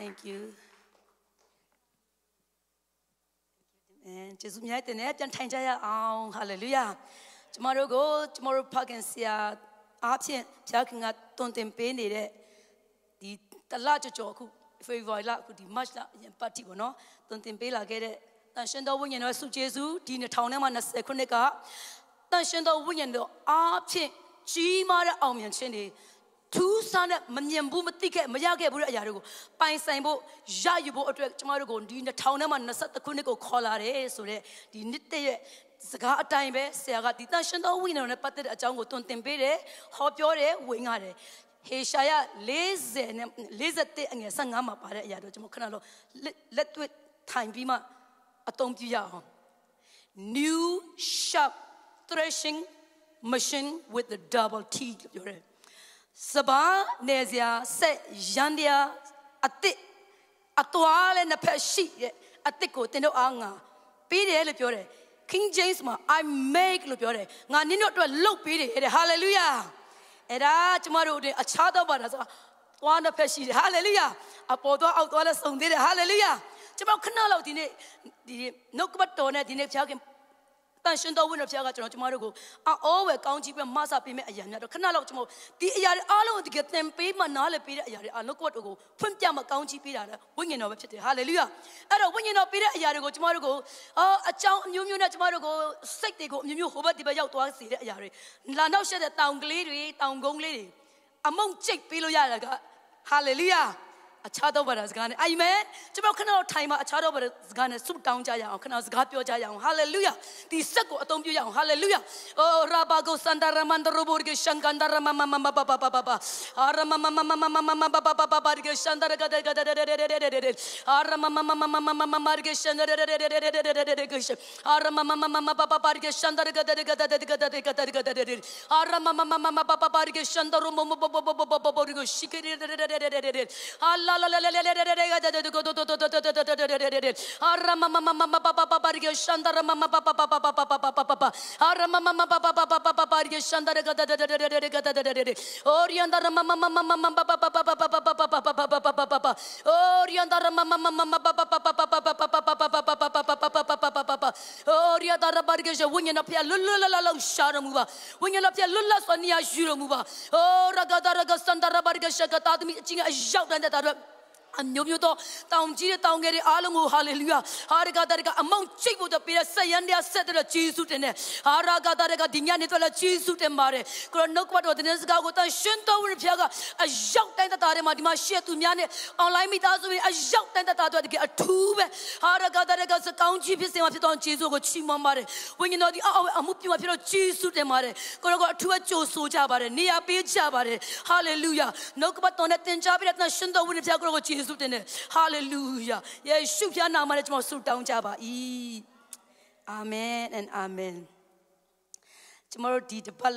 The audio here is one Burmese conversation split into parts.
Thank you. အဲကျေးဇူးများတင်နေပြန်ထိုင်ကြရအောင် hallelujah ကျမတို့ကို ကျမတို့ဖခင်ဆရာအားဖြင့်ဖခင်ကတွင်တင်ပေးနေတဲ့ဒီတလကြော်ကြော်အခု February လအခုဒီ March လအရင်ပတ်တိပေါ့နော်တွင်တင်ပေးလာခဲ့တဲ့တန်ရှင်တော်ဝိညာဉ်တော်ဆုကျေးဇူးဒီ2000နဲ့မှ29ကတန်ရှင်တော်ဝိညာဉ်တော်အားဖြင့်ကြီးမားတဲ့အောင်မြင်ခြင်းတွေထူးဆန်းတဲ့မမြင်ဘူးမသိခဲ့မရခဲ့ဘူးတဲ့အရာတွေကိုပိုင်ဆိုင်ဖို့ရယူဖို့အတွက်ကျမတို့ကိုဒီ2000ထဲမှာ23ခုနှစ်ကိုခေါ်လာတယ်ဆိုတော့ဒီနှစ်တည့်ရဲ့စကားအတိုင်းပဲဆရာကဒီတန်ရှင်တော်ဝိညာဉ်နဲ့ပတ်သက်တဲ့အကြောင်းကိုတွင်တင်ပေးတယ်ဟောပြောတယ်ဝင်ငါတယ်ဟေရှာယ40နဲ့41အငယ်55မှာပါတဲ့အရာတော့ကျွန်တော်ခဏလောက်လက်တွေ့ထိုင်ပြီးမှအသုံးပြရအောင် new sharp threshing machine with the double t ပြောတယ်စဘာနေစရာဆက်ရန်တရားအစ်စ်အသွာလည်းနှစ်ဖက်ရှိတဲ့အစ်စ်ကိုတင်တို့အားငါပေးတယ်လို့ပြောတယ် King James မှာ I make လို့ပြောတယ်ငါနင်းတို့အတွက်လှုပ်ပေးတယ်တဲ့ hallelujah အဲ့ဒါကျမတို့အတွက်အခြားသောဘာသာဆိုတာသွားနှစ်ဖက်ရှိတယ် hallelujah အပေါ်သွားအောက်သွားလည်းစုံသေးတယ် hallelujah ကျမခဏလောက်ဒီနေ့ဒီနှုတ်ကပတ်တော်နဲ့ဒီနေ့ဖျောက်ခင်တန်ရှင်တော်ဝိညာဉ်ဖျားကကျွန်တော်ကျမတို့ကိုအောဝယ်ကောင်းကြီးပဲမဆပေးမဲ့အရာများတော့ခဏလောက်ကျွန်တော်ဒီအရာတွေအားလုံးကိုတကယ်သင်ပေးမှနားလည်ပေးတဲ့အရာတွေအားလုံးကိုယ့်တို့ကိုဖွင့်ပြမှကောင်းကြီးပေးတာလေဝိညာဉ်တော်ပဲဖြစ်တယ်ဟာလေလုယာအဲ့တော့ဝိညာဉ်တော်ပေးတဲ့အရာတွေကိုကျမတို့ကိုအော်အကြောင်းအမျိုးမျိုးနဲ့ကျမတို့ကိုစိတ်တွေကိုအမျိုးမျိုးဟိုဘက်ဒီဘက်ရောက်သွားစေတဲ့အရာတွေလာနောက်ဆက်တဲ့တောင်ကလေးတွေတောင်ကုန်းလေးတွေအမုံကျိတ်ပေးလို့ရတာကဟာလေလုယာအခြားသောဘာသာစကားနဲ့အာမင်ကျွန်တော်ခဏတော့ထိုင်မှာအခြားသောဘာသာစကားနဲ့ဆုတောင်းကြရအောင်ခဏစကားပြောကြရအောင်ဟာလေလုယာဒီဆက်ကိုအသုံးပြုရအောင်ဟာလေလုယာအိုရာဘာဂိုစန္ဒရမန်ဒရဘူဂေရှန်ကန်ဒရမမမမပပပပပအာရမမမမမမမမပပပပပဂေရှန်ဒရဂဒဂဒဒဒဒဒဒဒဒအာရမမမမမမမမဂေရှန်ဒရဒဒဒဒဒဒဒဒဂေရှအာရမမမမမပပပဂေရှန်ဒရဂဒဂဒဒဒဒဒဒဒအာရမမမမမပပပဂေရှန်ဒရမမပပပပပဂေရှိကေဒဒဒဒဒဒအာလာ Orianda ရိယတာရပါရကေရှဝိညာဏဖျက်လွတ်လွတ်လပ်လပ်ရှာတော်မူပါဝိညာဏဖျက်လွတ်လပ်စွာနေရာယူတော်မူပါအိုရဂတာရဂစန္ဒရပါရကေရှကတာသမီအချင်းအရောက်တန်တဲ့တာတော့အမျိုးမျိုးသောတောင်ကြီးတဲ့တောင်ငယ်တွေအားလုံးကိုဟာလေလုယာဟာရကတရကအမောင်းချိတ်ဖို့တပေးတဲ့ဆက်ရန်တရားဆက်တဲ့ဂျေစုတင်တဲ့ဟာရကတရကဒီညနေတော့လည်းဂျေစုတင်ပါတယ်ကိုရောနှုတ်ကပတ်တော်တင်းစကားကိုတန်ရှင်းတော်ဝင်ဖျားကအရောက်တိုင်းတသားတွေမှာဒီမှာရှက်သူများနဲ့အွန်လိုင်းမိသားစုတွေအရောက်တိုင်းတသားတွေတကယ်အထူးပဲဟာရကတရကစကောင်းကြီးဖြစ်စင်မှာဖြစ်တော်ဂျေစုကိုချီးမွမ်းပါတယ်ဝိညာဉ်တော်ဒီအောက်အမှုပြုမှာဖြစ်တော်ဂျေစုတင်ပါတယ်ကိုရောကအထူးအကျိုးဆိုကြပါတယ်နေရာပေးကြပါတယ်ဟာလေလုယာနှုတ်ကပတ်တော်နဲ့တင်ကြပြီးတဲ့ရှင်တော်ဝင်ဖျားကိုရောဂျေဇူးတင်တယ်ဟာလေလုယာယေရှုဖျားနာမနဲ့ကျွန်တော်ဆုတောင်းကြပါ၏အာမင် and amen ကျွန်တော်ဒီတပတ်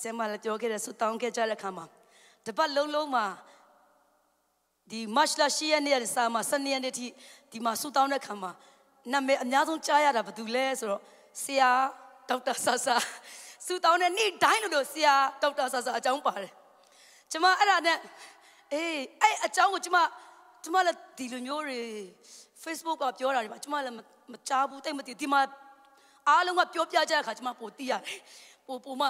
ဆင်မလာကြောခဲ့တဲ့ဆုတောင်းခဲ့ကြတဲ့အခါမှာတပတ်လုံးလုံးမှာဒီမတ်လရှိရနေ့ရစာမှာစနေနေ့ထိဒီမှာဆုတောင်းတဲ့အခါမှာနာမည်အများဆုံးကြားရတာဘာလို့လဲဆိုတော့ဆရာဒေါက်တာဆဆာဆူတောင်းတဲ့နေ့တိုင်းလို့ဆရာဒေါက်တာဆဆာအကြောင်းပါတယ်ကျွန်မအဲ့ဒါနဲ့အေးအဲ့အကြောင်းကိုကျွန်မကျမလည်းဒီလိုမျိုးတွေ Facebook ကပြောတာတွေမှာကျမလည်းမကြားဘူးတိတ်မသိဒီမှာအားလုံးကပြောပြကြတဲ့အခါကျမပိုသိရတယ်ပိုပိုမှ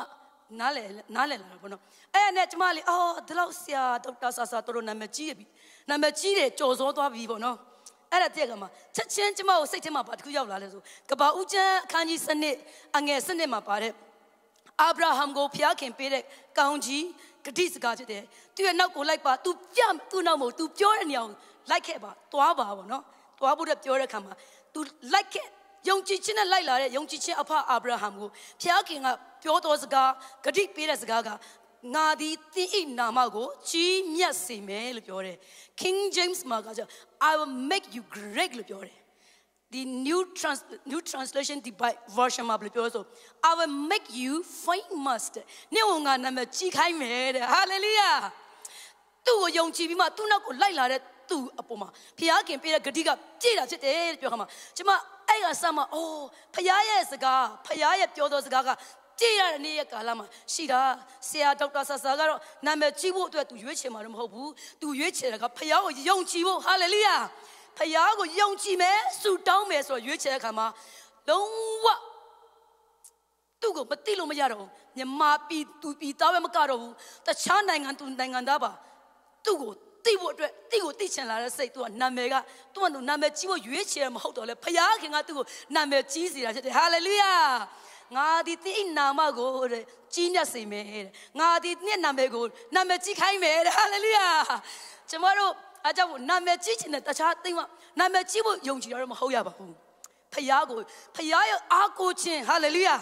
နားလည်နားလည်လာတာပေါ့နော်အဲ့နဲ့ကျမလေးအော်ဒီလောက်ဆရာဒေါက်တာဆာဆာတို့လိုနာမည်ကြီးရပြီနာမည်ကြီးတယ်ကြော်စောသွားပြီပေါ့နော်အဲ့ဒါတည့်ကမှာချက်ချင်းကျမကိုစိတ်ထဲမှာဘာတစ်ခုရောက်လာလဲဆိုကဘာဦးချမ်းအခန်းကြီးစနစ်အငယ်စနစ်မှာပါတဲ့အာဗြဟံကိုဖျားခင်ပေးတဲ့ကောင်းကြီးဂတိစကားဖြစ်တယ်သူရဲ့နောက်ကိုလိုက်ပါသူပြသူ့နောက်မို့ तू ပြောတဲ့နေရာကိုလိုက်ခဲ့ပါသွားပါဗောနော်သွားဖို့တဲ့ပြောတဲ့ခါမှာ तू လိုက်ခဲ့ယုံကြည်ခြင်းနဲ့လိုက်လာတဲ့ယုံကြည်ခြင်းအဖအာဗြဟံကိုဖျားခင်ကပြောတော်စကားဂတိပေးတဲ့စကားကငါသည်သင်၏နာမကိုကြီးမြတ်စေမယ်လို့ပြောတယ် King James မှာကကြောင့် I will make you great လို့ပြောတယ် the New, trans, new Translation the Version မှာဘယ်လိုပြောဆို I will make you famous နေဝင်ကနာမည်ကြီးခိုင်းမယ်တဲ့ hallelujah သူ့ကိုယုံကြည်ပြီးမှသူ့နောက်ကိုလိုက်လာတဲ့သူ့အပေါ်မှာဖျားခင်ပေးတဲ့ဂတိကပြည့်တာဖြစ်တယ်တဲ့ပြောခါမှာကျွန်မအဲ့ကစမှာအိုးဖျားရဲ့စကားဖျားရဲ့ပြောသောစကားကကြည့်ရတဲ့နေ့ရက်ကာလမှာရှိတာဆရာဒေါက်တာဆဆာကတော့နာမည်ကြီးဖို့အတွက်သူရွေးချယ်မှာတော့မဟုတ်ဘူးသူရွေးချယ်တာကဖျားကိုယုံကြည်ဖို့ hallelujah 培养个勇气没，手段没，说越起来干嘛？龙娃，都个不听龙么样龙？你妈逼都逼到外么搞了乌？但想哪样就哪样咋吧？都个对我这，对我对钱来来说，都按南边个，都按南边钱我越起来没好多嘞。培养起我都南边知识来，这的哈来里啊！我的爹南边个，今年是没；我的娘南边个，南边几开门的哈来里啊！怎么着？အဲကြောင့်နာမည်ကြီးချင်တဲ့တခြားသိမ့်မနာမည်ကြီးဖို့ယုံကြည်ရတော့မဟုတ်ရပါဘူးဖခင်ကိုဖခင်ရဲ့အားကိုးခြင်းဟာလေလုယာ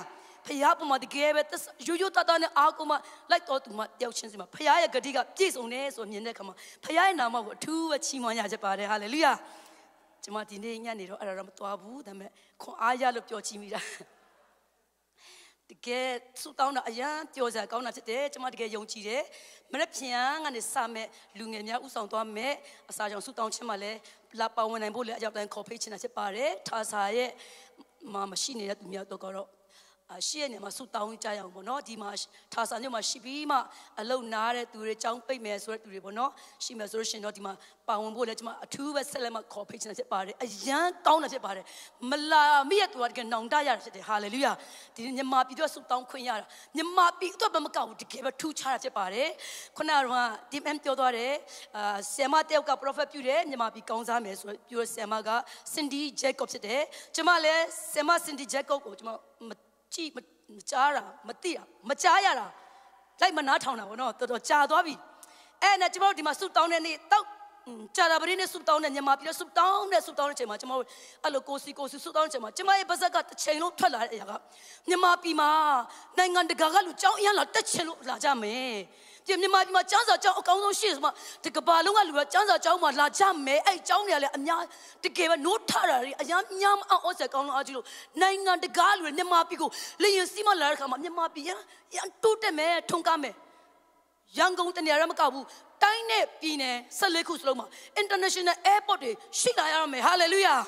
ဖခင်ပုံမှာတကယ်ပဲရိုးရိုးသားသားနဲ့အားကိုးမှလိုက်တော်သူမှတယောက်ချင်းစီမှာဖခင်ရဲ့ဂတိကပြည့်စုံတယ်ဆိုမြင်တဲ့အခါမှာဖခင်ရဲ့နာမကိုအထူးပဲချီးမွမ်းရကြပါတယ်ဟာလေလုယာကျွန်မဒီနေ့ညနေတော့အဲ့ဒါတော့မတော်ဘူးဒါပေမဲ့ခွန်အားရလို့ပြောချင်မိတာတကယ်သူ့တောင်းတာအရန်ကြော်စရာကောင်းတာဖြစ်တယ်ကျွန်မတကယ်ယုံကြည်တယ်မနေ့ပြန်ကနေစမဲ့လူငယ်များဥဆောင်သွားမဲ့အစားကြောင့်သူ့တောင်းချင်းမှလည်းလာပါဝင်နိုင်ဖို့လည်းအကြောက်တိုင်းခေါ်ဖိတ်ချင်တာဖြစ်ပါတယ်ထာစာရဲ့မှာမရှိနေတဲ့သူများတော့ကတော့ရှေ့ရနေမှာဆုတောင်းကြရအောင်ပေါ့နော်ဒီမှာထာဆာမြို့မှာရှိပြီးမှအလုံနာတဲ့သူတွေကြောင်းပိတ်မယ်ဆိုတဲ့သူတွေပေါ့နော်ရှိမယ်ဆိုလို့ရှင်တော့ဒီမှာပါဝင်ဖို့လည်းကျွန်မအထူးပဲဆက်လက်မှခေါ်ဖိတ်ချင်ဖြစ်ပါတယ်အရန်ကောင်းတာဖြစ်ပါတယ်မလာမိရဲ့သူကတကယ်နောင်တရတာဖြစ်တယ်ဟာလေလုယာဒီမြန်မာပြည်အတွက်ဆုတောင်းခွင့်ရတာမြန်မာပြည်အတွက်ပဲမကောက်ဘူးတကယ်ပဲထူးခြားတာဖြစ်ပါတယ်ခုနကဒီမမ်ပြောသွားတယ်အာဆယ်မတယောက်ကပရိုဖက်ပြုတယ်မြန်မာပြည်ကောင်းစားမယ်ဆိုပြောဆယ်မကစင်ဒီဂျက်ကော့ဖြစ်တယ်ကျွန်မလည်းဆယ်မစင်ဒီဂျက်ကော့ကိုကျွန်မကြည့်မကြားတာမသိတာမကြားရတာလိုက်မနားထောင်တာပေါ့နော်တော်တော်ကြာသွားပြီအဲ့နဲ့ကျွန်တော်ဒီမှာဆုတောင်းတဲ့နေ့တောက်ကြာတာပရင်းနဲ့ဆုတောင်းတဲ့မြန်မာပြည်နဲ့ဆုတောင်းတဲ့ဆုတောင်းတဲ့ချိန်မှာကျွန်တော်အဲ့လိုကိုစီကိုစီဆုတောင်းတဲ့ချိန်မှာကျွန်မရဲ့ပါဇက်ကတစ်ချိန်လုံးထွက်လာတဲ့အရာကမြန်မာပြည်မှာနိုင်ငံတကာကလူကြောင်းအရလာတက်ချင်လို့လာကြမယ်ပြမြန်မာပြည်မှာကျောင်းစာကျောင်းအကောင်းဆုံးရှိတယ်ဆိုမှဒီကဘာလုံးကလူကကျောင်းစာကျောင်းမှာလာကြမယ်အဲ့ကျောင်းတွေကလည်းအများတကယ်ပဲနိုးထတာတွေအများများမအောင်အောင်ဆက်ကောင်းလုံးအားကြီးလို့နိုင်ငံတကာလူတွေမြန်မာပြည်ကိုလျင်စီးမလာတဲ့ခါမှာမြန်မာပြည်ရန်တိုးတက်မယ်ထုံကားမယ်ရန်ကုန်တနေရာမကောက်ဘူးတိုင်းနဲ့ပြည်နယ်14ခုစလုံးမှာ international airport တွေရှိလာရမယ် hallelujah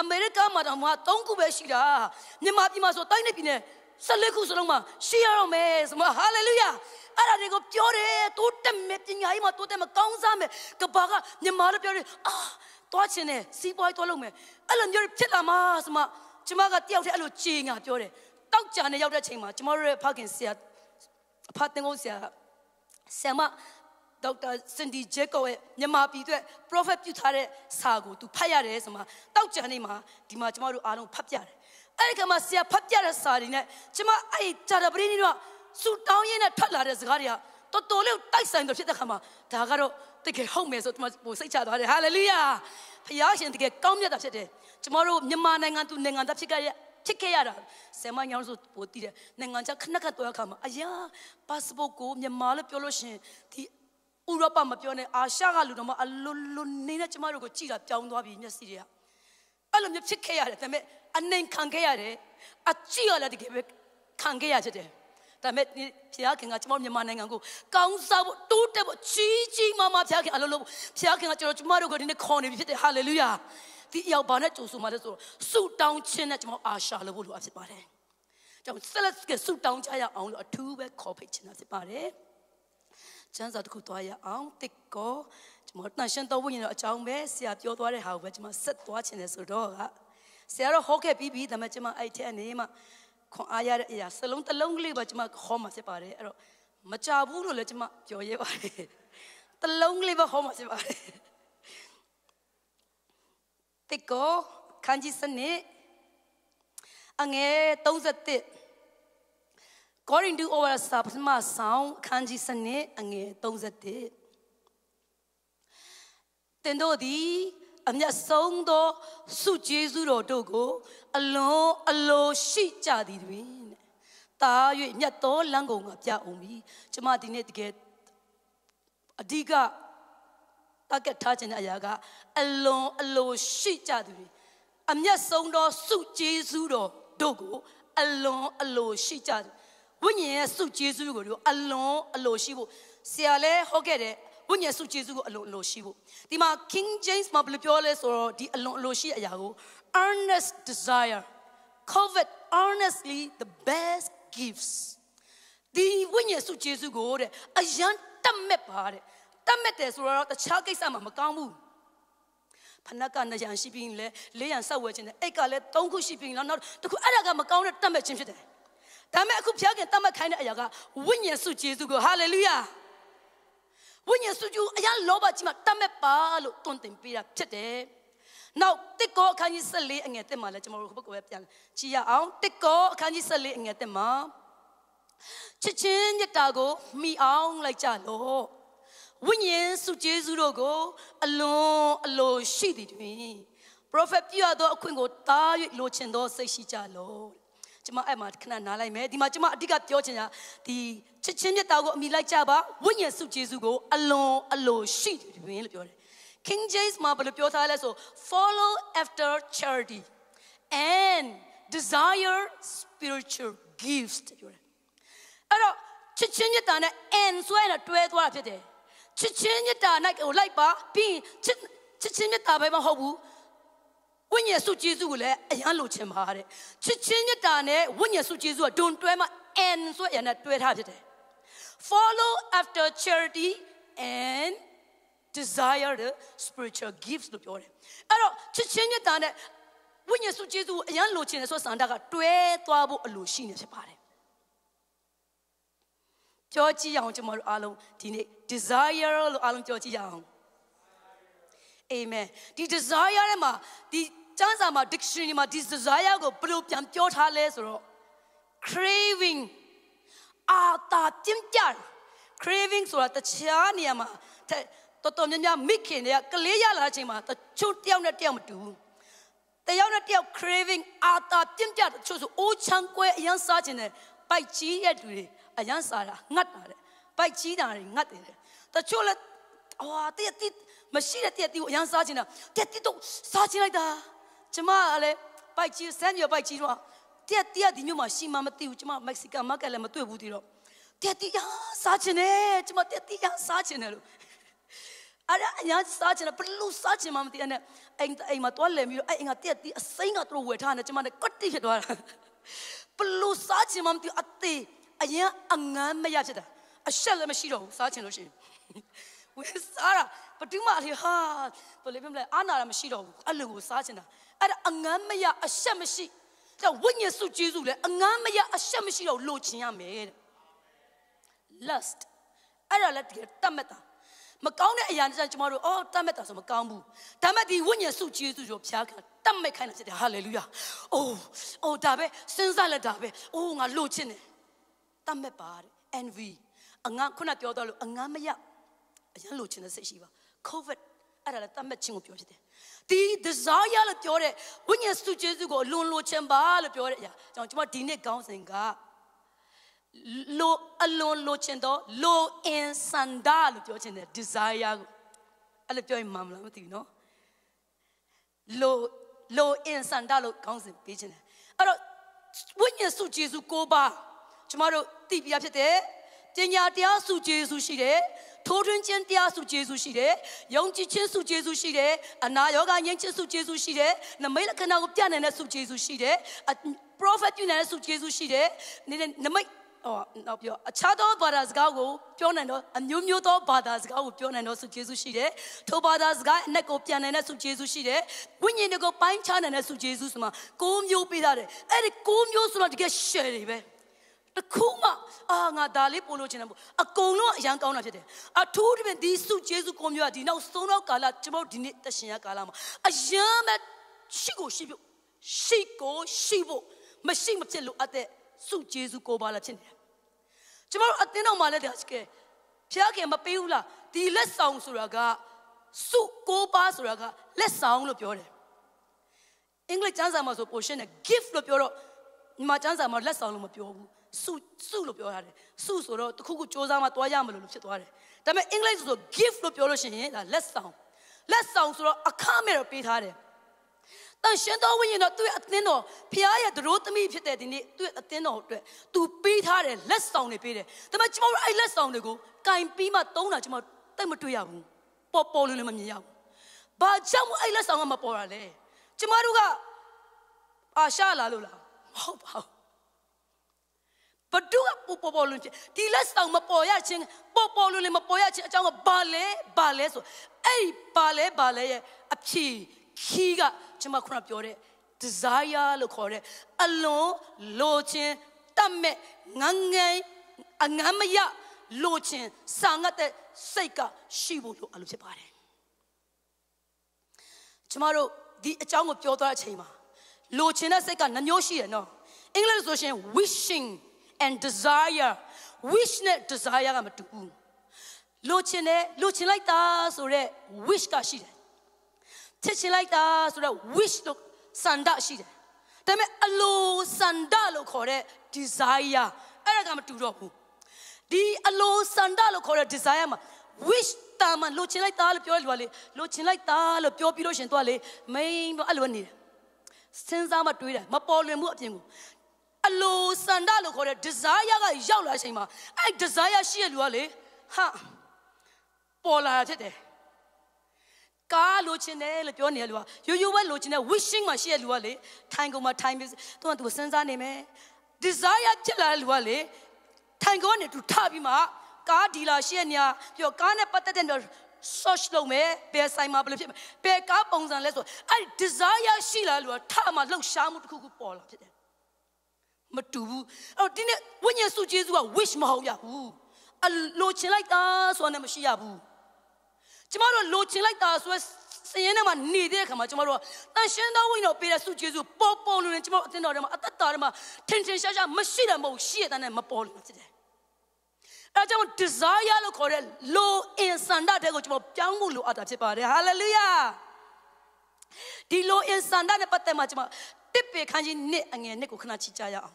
အမေရိကမှာတော့မှ3ခုပဲရှိတာမြန်မာပြည်မှာဆိုတိုင်းနဲ့ပြည်နယ်ဆက်လက်ခုစလုံးမှာရှိရတော့မယ်ဆိုမှာဟာလေလုယာအဲ့ဒါတွေကိုပြောတယ်တိုးတက်မယ်ပညာရေးမှာတိုးတက်မယ်ကောင်းစားမယ်ကဘာကမြန်မာလိုပြောတယ်အာတွားချင်တယ်စီးပွားရေးတွားလုပ်မယ်အဲ့လိုမျိုးဖြစ်လာမှာဆိုမှာကျမကတယောက်တည်းအဲ့လိုကြင်ငါပြောတယ်တောက်ကြနဲ့ရောက်တဲ့ချိန်မှာကျမတို့ရဲ့ဖခင်ဆရာဖတ်တင်ကိုဆရာဆရာမဒေါက်တာစင်ဒီဂျေကောရဲ့မြန်မာပြည်အတွက် prophet ပြုထားတဲ့စာကိုသူဖတ်ရတယ်ဆိုမှာတောက်ကြနေမှာဒီမှာကျမတို့အားလုံးဖတ်ပြတယ်အဲ့ဒီကမှဆရာဖတ်ပြတဲ့စာတွေနဲ့ကျမအဲ့ဂျာဒပရီနီကဆူတောင်းရင်းနဲ့ထွက်လာတဲ့စကားတွေကတော်တော်လေးတိုက်ဆိုင်တော့ဖြစ်တဲ့ခါမှာဒါကတော့တကယ်ဟုတ်မယ်ဆိုကျွန်မပိုစိတ်ချသွားတယ်ဟာလေလုယာဖခင်ရှင်တကယ်ကောင်းမြတ်တာဖြစ်တယ်ကျွန်တော်တို့မြန်မာနိုင်ငံသူနိုင်ငံသားဖြစ်ကြရဖြစ်ခဲ့ရတာဆယ်မညောင်းဆိုပိုတည်တယ်နိုင်ငံခြားခဏခဏတော့အခါမှာအရာပတ်စပို့ကိုမြန်မာလို့ပြောလို့ရှင်ဒီဥရောပမပြောနဲ့အာရှကလူတော်မအလွန်လွန်နေတဲ့ကျမတို့ကိုကြည်တာပြောင်းသွားပြီမျက်စိတွေကအဲ့လိုမျိုးဖြစ်ခဲ့ရတယ်ဒါပေမဲ့အနိုင်ခံခဲ့ရတယ်အကြည့်ရလည်းတကယ်ပဲခံခဲ့ရချက်တယ်ဒါပေမဲ့ဖခင်ကကျွန်တော်မြန်မာနိုင်ငံကိုကောင်းစားဖို့တိုးတက်ဖို့ကြီးကြီးမားမားဖခင်အလုပ်လုပ်ဖခင်ကကျွန်တော်ကျမတို့ကိုဒီနေ့ခေါ်နေပြီဖြစ်တယ်ဟာလေလုယာဒီရောက်ပါနဲ့ကြိုဆိုမှလည်းဆိုတော့ဆုတောင်းခြင်းနဲ့ကျွန်တော်အာရှာလုပ်ဖို့လိုအပ်ဖြစ်ပါတယ်ကျွန်တော်ဆက်လက်ကဆုတောင်းကြရအောင်လို့အထူးပဲခေါ်ဖိတ်ခြင်းဖြစ်ပါတယ်ကျမ်းစာတစ်ခုသွားရအောင်တစ်ကောကျွန်တော်တန်ရှင်းတော်ဝိညာဉ်တော်အကြောင်းပဲဆရာပြောသွားတဲ့ဟာကိုပဲကျွန်မဆက်သွားခြင်းလဲဆိုတော့ကဆရာတော့ဟောခဲ့ပြီးပြီဒါပေမဲ့ကျွန်မအဲ့ထက်အနေမှခွန်အားရတဲ့အရာစလုံးတစ်လုံးကလေးပါကျွန်မခေါ်မှာဖြစ်ပါတယ်အဲ့တော့မကြဘူးလို့လည်းကျွန်မပြောရဲပါတယ်တစ်လုံးကလေးပါခေါ်မှာဖြစ်ပါတယ်တစ်ကိုခန်းကြီးစနစ်အငယ်31ကောရင်ဒူအိုဝါစာပထမဆောင်ခန်းကြီးစနစ်အငယ်31တင်တို့သည်အမျက်ဆုံးသောစုကျေးဇူးတော်တို့ကို အလွန်အလိုရှိကြသည်တွင်တာ၍မြတ်သောလမ်းကုန်ကပြအောင်ပြီကျမဒီနေ့တကယ်အဓိကတက်ကက်ထားခြင်းတဲ့အရာကအလွန်အလိုရှိကြသည်တွင်အမျက်ဆုံးသောစုကျေးဇူးတော်တို့ကိုအလွန်အလိုရှိကြသည်ဝိညာဉ်ရဲ့စုကျေးဇူးကိုတို့အလွန်အလိုရှိဖို့ဆရာလဲဟောခဲ့တဲ့ဝိညာဉ်စုကျေးဇူးကိုအလွန်အလိုရှိဖို့ဒီမှာ King James မှာဘယ်လိုပြောလဲဆိုတော့ဒီအလွန်အလိုရှိအရာကို earnest desire covet earnestly the best gifts ဒီဝိညာဉ်စုကျေးဇူးကိုတဲ့အယံတတ်မဲ့ပါတဲ့တတ်မဲ့တယ်ဆိုတော့တခြားကိစ္စမှာမကောင်းဘူးဖနက်ကနရံရှိပြီးလဲလေးရံဆောက်ဝဲခြင်းနဲ့အိတ်ကလည်း၃ခုရှိပြီးလောက်နောက်တစ်ခုအဲ့ဒါကမကောင်းတဲ့တတ်မဲ့ခြင်းဖြစ်တယ်ဒါပေမဲ့အခုဖျားခင်တတ်မဲ့ခိုင်းတဲ့အရာကဝိညာဉ်စုကျေးဇူးကိုဟာလေလုယာဝိညာဉ်စုကြူအရာလောဘကြီးမှတတ်မဲ့ပါလို့တွန်းတင်ပေးတာဖြစ်တယ်။နောက်တစ်ကောအခန်းကြီး14အငယ်တက်မှာလဲကျွန်တော်တို့ဘုက္ကိုပဲပြန်ကြည့်ရအောင်တစ်ကောအခန်းကြီး14အငယ်တက်မှာချစ်ချင်းမြတ်တာကိုမိအောင်လိုက်ကြလော့ဝိညာဉ်စုကျေးဇူးတို့ကိုအလွန်အလိုရှိသည်တွင်ပရောဖက်ပြရသောအခွင့်ကိုတား၍လိုချင်သောစိတ်ရှိကြလော့ကျမအဲ့မှာခဏနားလိုက်မယ်ဒီမှာကျမအဓိကပြောချင်တာဒီချစ်ချင်းမြတ်တာကိုအမိလိုက်ကြပါဝိညာဉ်စုကျေးဇူးကိုအလွန်အလိုရှိတယ်ဘင်းလို့ပြောတယ် King James မှာဘယ်လိုပြောထားလဲဆို follow after charity and desire spiritual gifts ပြောတယ်အဲ့တော့ချစ်ချင်းမြတ်တာနဲ့ and ဆိုရင်တွဲသွားတာဖြစ်တယ်ချစ်ချင်းမြတ်တာ night ကိုလိုက်ပါပြီးရင်ချစ်ချင်းမြတ်တာပဲမဟုတ်ဘူးဝိညာဉ်စုကျေးဇူးကိုလည်းအရန်လိုချင်ပါတဲ့ချစ်ချင်းမြတ်တာနဲ့ဝိညာဉ်စုကျေးဇူးကဒွန်တွဲမှ and ဆိုရတဲ့တွဲထားဖြစ်တယ် follow after charity and desire the spiritual gifts လို့ပြောတယ်အဲ့တော့ချစ်ချင်းမြတ်တာနဲ့ဝိညာဉ်စုကျေးဇူးကိုအရန်လိုချင်တယ်ဆိုတော့စန္ဒကတွဲသွားဖို့အလိုရှိနေဖြစ်ပါတယ်ကြောကြည့်အောင်ကျွန်တော်တို့အားလုံးဒီနေ့ desire လို့အားလုံးကြောကြည့်ရအောင် Amen. ဒီ desire ထဲမှာဒီကျမ်းစာမှာ dictionary မှာဒီ desire ကိုဘယ်လိုပြန်ပြောထားလဲဆိုတော့ craving အာတာပြင်းပြ craving ဆိုတာတခြားနေရာမှာတော်တော်များများမိခင်တွေကကလေးရလာတဲ့အချိန်မှာတချို့တယောက်နဲ့တယောက်မတူဘူးတယောက်နဲ့တယောက် craving အာတာပြင်းပြတချို့ဆိုအိုးချမ်းကွဲအရန်စားခြင်းနဲ့ပိုက်ကြီးရဲ့တူတွေအရန်စားတာငတ်တာတဲ့ပိုက်ကြီးတာတွေငတ်တယ်တချို့လဲအော်တည့်တည့်မရှိတဲ့တည့်တည့်ကိုအရန်စားခြင်းတာတည့်တည့်တော့စားခြင်းလိုက်တာကျမကလည်းပိုက်ကြီးဆန်းရွယ်ပိုက်ကြီးတော့တက်တက်ဒီမျိုးမှာရှိမှမသိဘူးကျမမက္ကဆီကန်မတ်ကလည်းမတွေ့ဘူးဒီတော့တက်တက်ရစားချင်တယ်ကျမတက်တက်ရစားချင်တယ်လို့အဲ့ဒါအညာစားချင်တယ်ဘလို့စားချင်မှမသိတဲ့အိမ်အိမ်မှာတွားလဲပြီးတော့အဲ့အိမ်ကတက်တက်အစိမ်းကတို့ဝယ်ထားတယ်ကျမလည်းကွတ်တိဖြစ်သွားတာဘလို့စားချင်မှမသိအသေးအရင်အငမ်းမရဖြစ်တာအရှက်လည်းမရှိတော့ဘူးစားချင်လို့ရှိရင်ဝင်စားတာဘတူးမလေးဟာဘယ်လိုပြမလဲအာနာလည်းမရှိတော့ဘူးအဲ့လိုကိုစားချင်တာအဲ့ဒါအငမ်းမရအဆက်မရှိတဲ့ဝိညာဉ်စုကျေးဇူးလဲအငမ်းမရအဆက်မရှိတော့လိုချင်ရမယ်တဲ့ lust အဲ့ဒါလည်းတကယ်တတ်မှတ်တာမကောင်းတဲ့အရာတွေကြောင့်ကျမတို့အော်တတ်မှတ်တာဆိုမကောင်းဘူးဒါမှဒီဝိညာဉ်စုကျေးဇူးကိုဖျားခံတတ်မှတ်ခိုင်းတာဖြစ်တယ်ဟာလေလုယာအိုးအိုးဒါပဲစဉ်းစားလက်ဒါပဲအိုးငါလိုချင်တယ်တတ်မှတ်ပါတဲ့ envy အငါခုနပြောတော့လို့အငါမရအရင်လိုချင်တဲ့စိတ်ရှိပါ covid အဲ့ဒါလည်းတတ်မှတ်ခြင်းကိုပြောဖြစ်တယ်ဒီ desire လို့ပြောတဲ့ဝိညာဉ်စုကျေးဇူးကိုအလွန်လိုချင်ပါလို့ပြောတဲ့အရာကြောင့်ကျွန်မဒီနေ့ခေါင်းစဉ်ကလိုအလွန်လိုချင်တော့လို in sanda လို့ပြောချင်တယ် desire ကိုအဲ့လိုပြောရင်မှန်မလားမသိဘူးနော်လိုလို in sanda လို့ခေါင်းစဉ်ပေးချင်တယ်အဲ့တော့ဝိညာဉ်စုကျေးဇူး၉ပါးကျွန်မတို့သိပြဖြစ်တယ်ပညာတရားစုကျေးဇူးရှိတယ်ထိုးထွင်းခြင်းတရားစုယေရှုရှိတယ်။ယုံကြည်ခြင်းစုယေရှုရှိတယ်။အနာရောဂါငြိမ်းခြင်းစုယေရှုရှိတယ်။နမိတ်လက္ခဏာကိုပြနိုင်တဲ့စုယေရှုရှိတယ်။ prophet ပြုနိုင်တဲ့စုယေရှုရှိတယ်။နမိတ်ဟောနောက်ပြောအခြားသောဘာသာစကားကိုပြောနိုင်တော့အမျိုးမျိုးသောဘာသာစကားကိုပြောနိုင်တော့ဆုကျေးဇူးရှိတယ်။ထိုဘာသာစကားအနက်ကိုပြန်နိုင်တဲ့ဆုကျေးဇူးရှိတယ်။ဝိညာဉ်တွေကိုပိုင်းခြားနိုင်တဲ့ဆုကျေးဇူးဆိုမှာ၉မျိုးပေးထားတယ်။အဲ့ဒီ၉မျိုးဆိုတော့တကယ်ရှယ်တွေပဲ။တခုမှအာငါဒါလေးပို့လို့ချင်တယ်ပေါ့အကုန်လုံးအရန်ကောင်းတာဖြစ်တယ်အထူးသဖြင့်ဒီစုကျေးဇူးကိုမျိုးကဒီနောက်ဆုံးတော့ကာလကျွန်တော်ဒီနေ့တရှင်ရကာလမှာအရန်မဲ့ရှိကိုရှိဖို့ရှိကိုရှိဖို့မရှိမဖြစ်လို့အသက်စုကျေးဇူးကိုပါလာဖြစ်နေတယ်ကျွန်တော်အတင်းတော်မှာလည်းတရားရှိခဲ့ဖျားခင်မပေးဘူးလားဒီလက်ဆောင်ဆိုတာကစုကိုပါဆိုတာကလက်ဆောင်လို့ပြောတယ်အင်္ဂလိပ်ကျမ်းစာမှာဆိုပိုရှင်းတယ် gift လို့ပြောတော့ညီမကျမ်းစာမှာလက်ဆောင်လို့မပြောဘူးစုစုလို့ပြောထားတယ်စုဆိုတော့တခုခုစ조사မှသွားရမလို့လို့ဖြစ်သွားတယ်ဒါပေမဲ့အင်္ဂလိပ်ဆိုဆို gift လို့ပြောလို့ရှိရင်ဒါ let's sound let's sound ဆိုတော့အခမဲ့တော့ပေးထားတယ်တန်ရှင်တော်ဝိညာဉ်တော်သူ့ရဲ့အသင်းတော်ဖခင်ရဲ့ဒရိုးသမီးဖြစ်တဲ့ဒီနေ့သူ့ရဲ့အသင်းတော်အတွက်သူပေးထားတဲ့လက်ဆောင်တွေပေးတယ်ဒါပေမဲ့ကျွန်တော်တို့အဲ့လက်ဆောင်တွေကိုကင်ပြီးမှသုံးတာကျွန်တော်တိတ်မတွေ့ရဘူးပေါ်ပေါ်လွင်လွင်မမြင်ရဘူးဘာကြောင့်အဲ့လက်ဆောင်ကမပေါ်တာလဲကျွန်တော်တို့ကအာရှာလာလို့လားမဟုတ်ပါဘူးဘဒုကပူပေါ်ပေါ်လွန်ချင်းဒီလက်ဆောင်မပေါ်ရချင်းပေါ်ပေါ်လွန်လည်းမပေါ်ရချင်းအကြောင်းကဘာလဲဘာလဲဆိုအဲ့ဘာလဲဘာလဲရဲ့အဖြေခီးကကျွန်မခုနပြောတဲ့ desire လို့ခေါ်တဲ့အလွန်လိုချင်းတတ်မဲ့ငငယ်အငမ်းမရလိုချင်းစာငတ်တဲ့စိတ်ကရှိဖို့လိုအလိုဖြစ်ပါတယ်ကျမတို့ဒီအကြောင်းကိုပြောသွားတဲ့အချိန်မှာလိုချင်တဲ့စိတ်ကနှမျိုးရှိရနော်အင်္ဂလိပ်ဆိုရှင် wishing and desire wish နဲ့ desire ကမတူဘူးလိုချင်တယ်လိုချင်လိုက်တာဆိုတော့ wish ကရှိတယ်ချစ်ချင်လိုက်တာဆိုတော့ wish လို့စန္ဒရှိတယ်ဒါပေမဲ့အလိုစန္ဒလို့ခေါ်တဲ့ desire အဲ့ဒါကမတူတော့ဘူးဒီအလိုစန္ဒလို့ခေါ်တဲ့ desire မှာ wish တာမလိုချင်လိုက်တာလို့ပြောတယ်လူကလေလိုချင်လိုက်တာလို့ပြောပြီးလို့ရှင်သူကလေ main ပေါ့အဲ့လိုနေတယ်စဉ်းစားမှတွေးတယ်မပေါ်လွင်မှုအပြင်ကိုအလိုဆန္ဒလို့ခေါ်တဲ့ desire ကရောက်လာချိန်မှာအဲ့ desire ရှိရလူကလေဟာပေါ်လာဖြစ်တယ်ကားလိုချင်တယ်လို့ပြောနေရလူကရိုးရိုးပဲလိုချင်တဲ့ wishing မှာရှိရလူကလေထိုင်ကုန်မှာထိုင်ပြီးသူကသူစဉ်းစားနေမယ် desire ဖြစ်လာတဲ့လူကလေထိုင်ကုန်ကနေသူထပြီးမှကားဒီလာရှိရနေရပြောကားနဲ့ပတ်သက်တဲ့ search လုပ်မယ်ဘယ်ဆိုင်မှာဘယ်လိုဖြစ်မလဲဘယ်ကားပုံစံလဲဆိုအဲ့ desire ရှိလာလူကထမှလှုပ်ရှားမှုတစ်ခုခုပေါ်လာဖြစ်တယ်မတူဘူးအဲ့တော့ဒီနေ့ဝိညာဉ်စုဂျေဇုက wish မဟုတ်ရဘူးအလိုချင်လိုက်တာဆိုတာနဲ့မရှိရဘူးကျမတို့လိုချင်လိုက်တာဆိုရယ်စည်ရင်ထဲမှာနေတဲ့အခါမှာကျမတို့ကတန်ရှင်းသောဝိညာဉ်တော်ပေးတဲ့စုဂျေဇုပေါ်ပေါ်လို့နေကျမတို့အသင်းတော်ထဲမှာအသက်တာထဲမှာထင်ထင်ရှားရှားမရှိတယ်မဟုတ်ရှိရတဲ့နဲ့မပေါ်လို့ဖြစ်တယ်အဲကြောင့် desire လို့ခေါ်တဲ့ low insanda တဲ့ကိုကျွန်တော်ပြောင်းဖို့လိုအပ်တာဖြစ်ပါတယ် hallelujah ဒီ low insanda နဲ့ပတ်သက်မှာကျွန်မတစ်ပေခန်းကြီးနှစ်အငယ်နှစ်ကိုခဏချီကြရအောင်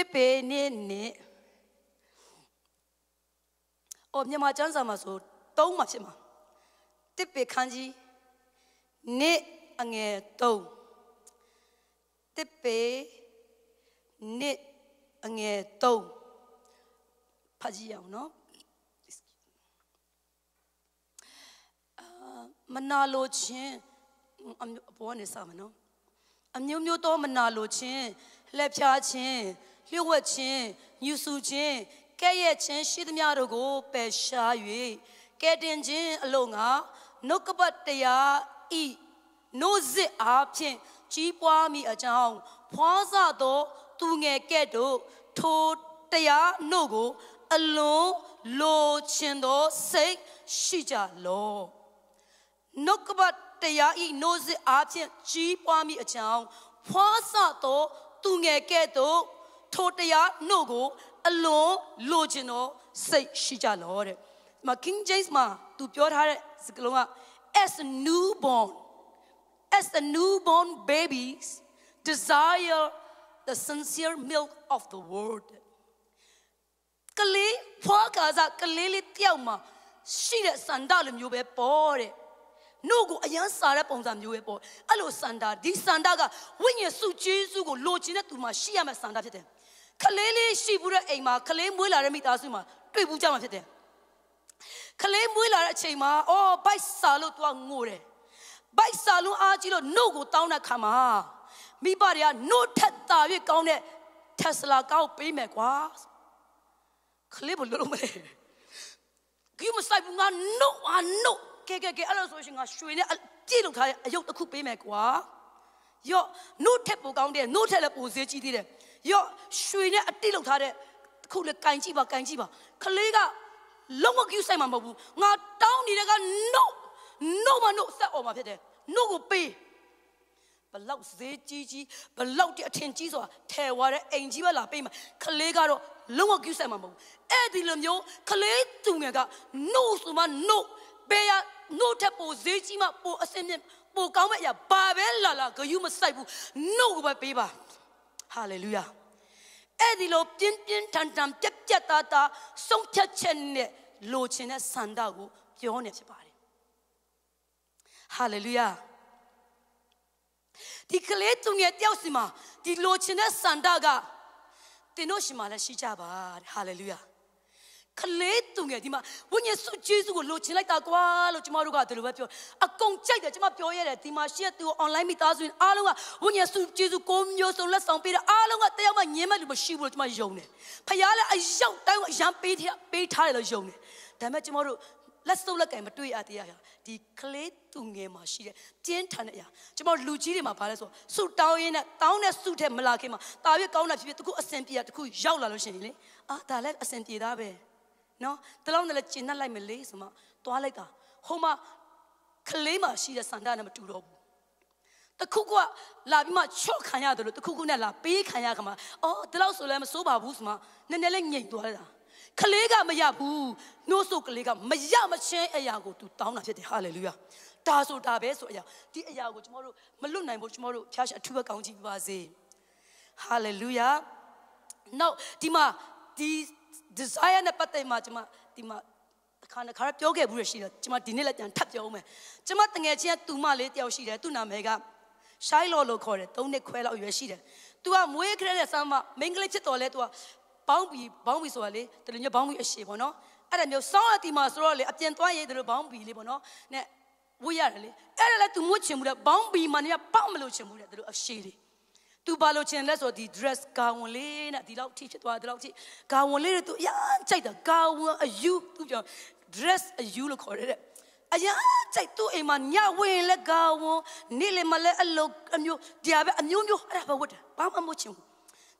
တစ်ပေနေနေအော်မြန်မာကျမ်းစာမှာဆိုသုံးမှာဖြစ်မှာတစ်ပေခန်းကြီးနေအငယ်သုံးတစ်ပေနေအငယ်သုံးဖတ်ကြည့်အောင်နော်မနာလိုခြင်းအဘောနဲ့စမှာနော်အမျိုးမျိုးသောမနာလိုခြင်းလက်ဖြားခြင်းလျှို့ဝှက်ခြင်းညှူဆူခြင်းကဲ့ရဲ့ခြင်းရှိသမျှတို့ကိုပယ်ရှား၍ကဲတင်ခြင်းအလို့ငါနှုတ်ကပတ်တရားဤနှုတ်စစ်အားဖြင့်ကြီးပွားမိအကြောင်းဖွာစသော သူငယ်ကဲ့သို့ထိုတရားနှုတ်ကိုအလွန်လိုချင်သောစိတ်ရှိကြလောနှုတ်ကပတ်တရားဤနှုတ်စစ်အားဖြင့်ကြီးပွားမိအကြောင်းဖွာစသောသူငယ်ကဲ့သို့ထိုတရားနှုတ်ကိုအလွန်လိုချင်တော့စိတ်ရှိကြလောတဲ့ဒီမှာ King James မှာသူပြောထားတဲ့စကားလုံးက as a newborn as a newborn babies desire the sincere milk of the word ကလေးဖွာကာစားကလေးလေးတယောက်မှာရှိတဲ့စန္ဒလိုမျိုးပဲပေါ်တဲ့နှုတ်ကိုအယမ်းစားတဲ့ပုံစံမျိုးပဲပေါ့အဲ့လိုစန္ဒဒီစန္ဒကဝိညာဉ်စုကျေးဇူးကိုလိုချင်တဲ့သူမှာရှိရမယ့်စန္ဒဖြစ်တယ်ခလေးလေးရှိဘူးတဲ့အိမ်မှာခလေးမွေးလာတဲ့မိသားစုမှာတွေ့ဘူးကြမှာဖြစ်တယ်ခလေးမွေးလာတဲ့အချိန်မှာအော်ဘိုက်စာလို့သူကငိုတယ်ဘိုက်စာလုံးအားကြီးလို့နှုတ်ကိုတောင်းတဲ့ခါမှာမိဘတွေကနှုတ်ထက်တာ၍ကောင်းတဲ့ Tesla ကားကိုပေးမယ်ကွာခလေးဘလို့မလဲကြီးမဆိုင်ဘူးငါနှုတ်ဟာနှုတ်ကဲကဲကဲအဲ့လိုဆိုရှင်ငါရွှေနဲ့ကြည့်လောက်ထားတဲ့အယုတ်တစ်ခုပေးမယ်ကွာယော့နှုတ်ထက်ပိုကောင်းတဲ့နှုတ်ထက်လည်းပိုဈေးကြီးသေးတယ်ရော့ရွှေနဲ့အတိလောက်ထားတဲ့ခုလေကင်ကြည့်ပါကင်ကြည့်ပါခလေးကလုံးဝကူးဆိုင်မှာမဟုတ်ဘူးငါတောင်းနေတဲ့က no no မ no ဆက်အောင်မှာဖြစ်တယ် no ကိုပေးဘလောက်ဈေးကြီးကြီးဘလောက်တအထင်ကြီးဆိုတာထဲဝါတဲ့အိမ်ကြီးပဲလာပေးမှာခလေးကတော့လုံးဝကူးဆိုင်မှာမဟုတ်ဘူးအဲ့ဒီလိုမျိုးခလေးသူငယ်က no ဆိုမှ no ပေးရ no တဲ့ပိုဈေးကြီးမှပိုအစင်းမြင့်ပိုကောင်းမဲ့အရာဘာပဲလာလာဂယုမဆိုင်ဘူး no ကိုပဲပေးပါဟာလေလုယာအဲ့ဒီလိုပြင်းပြင်းထန်ထန်ပြက်ပြက်သားသားဆုံးဖြတ်ချက်နဲ့လိုချင်တဲ့ဆန္ဒကိုပြောနေဖြစ်ပါတယ်ဟာလေလုယာဒီကလေးသူငယ်တယောက်စီမှာဒီလိုချင်တဲ့ဆန္ဒကသင်တို့ရှိမှလည်းရှိကြပါဟာလေလုယာခလေးသူငယ်ဒီမှာဝိညာဉ်စုဂျေစုကိုလိုချင်လိုက်တာကွာလို့ကျမတို့ကဒီလိုပဲပြောအကုန်ကြိုက်တယ်ကျမပြောရတယ်ဒီမှာရှေ့သူကို online မိသားစုအားလုံးကဝိညာဉ်စုဂျေစုကိုမျိုးစုံလက်ဆောင်ပေးတယ်အားလုံးကတယောက်မှညင်မဲ့လူမရှိဘူးလို့ကျမယုံတယ်ဖခင်လည်းအရောက်တိုင်းအရန်ပေးထားပေးထားတယ်လို့ယုံတယ်ဒါပေမဲ့ကျမတို့လက်စုပ်လက်ကင်မတွေ့ရတရားရဒီကလေးသူငယ်မှာရှိတဲ့ပြင်းထန်တဲ့အရာကျွန်တော်လူကြီးတွေမှာဘာလဲဆိုဆူတောင်းရင်းနဲ့တောင်းတဲ့ဆူတဲ့မလာခင်မှာတာပြည့်ကောင်းတာဖြစ်ဖြစ်တခုအစင်ပြေတာတခုရောက်လာလို့ရှိရင်လေအာဒါလည်းအစင်ပြေတာပဲနော်တလုံးနဲ့လည်းကျင်နှက်လိုက်မလေးဆိုမှသွားလိုက်တာဟိုမှာကလေးမှာရှိတဲ့စန္ဒနဲ့မတူတော့ဘူးတခုကလာပြီးမှချော့ခံရတယ်လို့တခုခုနဲ့လာပေးခံရကမှာအော်ဒီလောက်ဆိုလည်းမစိုးပါဘူးဆိုမှနည်းနည်းလေးငြိမ်သွားတာကလေးကမရဘူးနှိုးဆိုကလေးကမရမချင်းအရာကိုသူတောင်းတာဖြစ်တယ်ဟာလေလုယာဒါဆိုဒါပဲဆိုအရာဒီအရာကိုကျွန်တော်တို့မလွတ်နိုင်ဘူးကျွန်တော်တို့ဖျားရှင်အထူးပဲကောင်းချီးပါစေဟာလေလုယာနောက်ဒီမှာဒီ desire နဲ့ပတ်သက်မှာကျွန်မဒီမှာတစ်ခါတစ်ခါပြောခဲ့ဘူးရရှိတယ်ကျွန်မဒီနေ့လည်းပြန်ထပ်ပြောဦးမယ်ကျွန်မတငယ်ချင်းကသူမလေးတယောက်ရှိတယ်သူ့နာမည်က Shiloh လို့ခေါ်တယ်၃နှစ်ခွဲလောက်ရွယ်ရှိတယ်။ तू ကမွေးခရက်တဲ့ဆမ်းမမင်္ဂလိဖြစ်တော်လဲ तू ကဘောင်းပြီဘောင်းပြီဆိုတာလေတလူမျိုးဘောင်းပြီအရှိပေါ့နော်။အဲ့ဒါမျိုးဆောင်းရတီမှာဆိုတော့လေအပြင်သွားရေးတလူဘောင်းပြီလေးပေါ့နော်။နဲ့ဝေးရတယ်လေ။အဲ့ဒါလည်း तू မွေးချင်မှုတဲ့ဘောင်းပြီမှာနေပေါက်မလို့ချင်မှုတဲ့တလူအရှိလေး။သူဘာလို့ချင်လဲဆိုတော့ဒီ dress ကာဝန်လေးနဲ့ဒီလောက်ထိဖြစ်သွားဒီလောက်ထိကာဝန်လေးတွေသူအရန်ကြိုက်တာကာဝန်အယူသူပြော dress အယူလို့ခေါ်တယ်တဲ့အရန်ကြိုက်သူ့အိမ်မှာညဝင်လဲကာဝန်နေ့လယ်မှာလဲအလုပ်အမျိုးဒီဟာပဲအမျိုးမျိုးအဲ့ဒါပဲဝတ်တယ်ဘာမှမဟုတ်ချင်ဘူး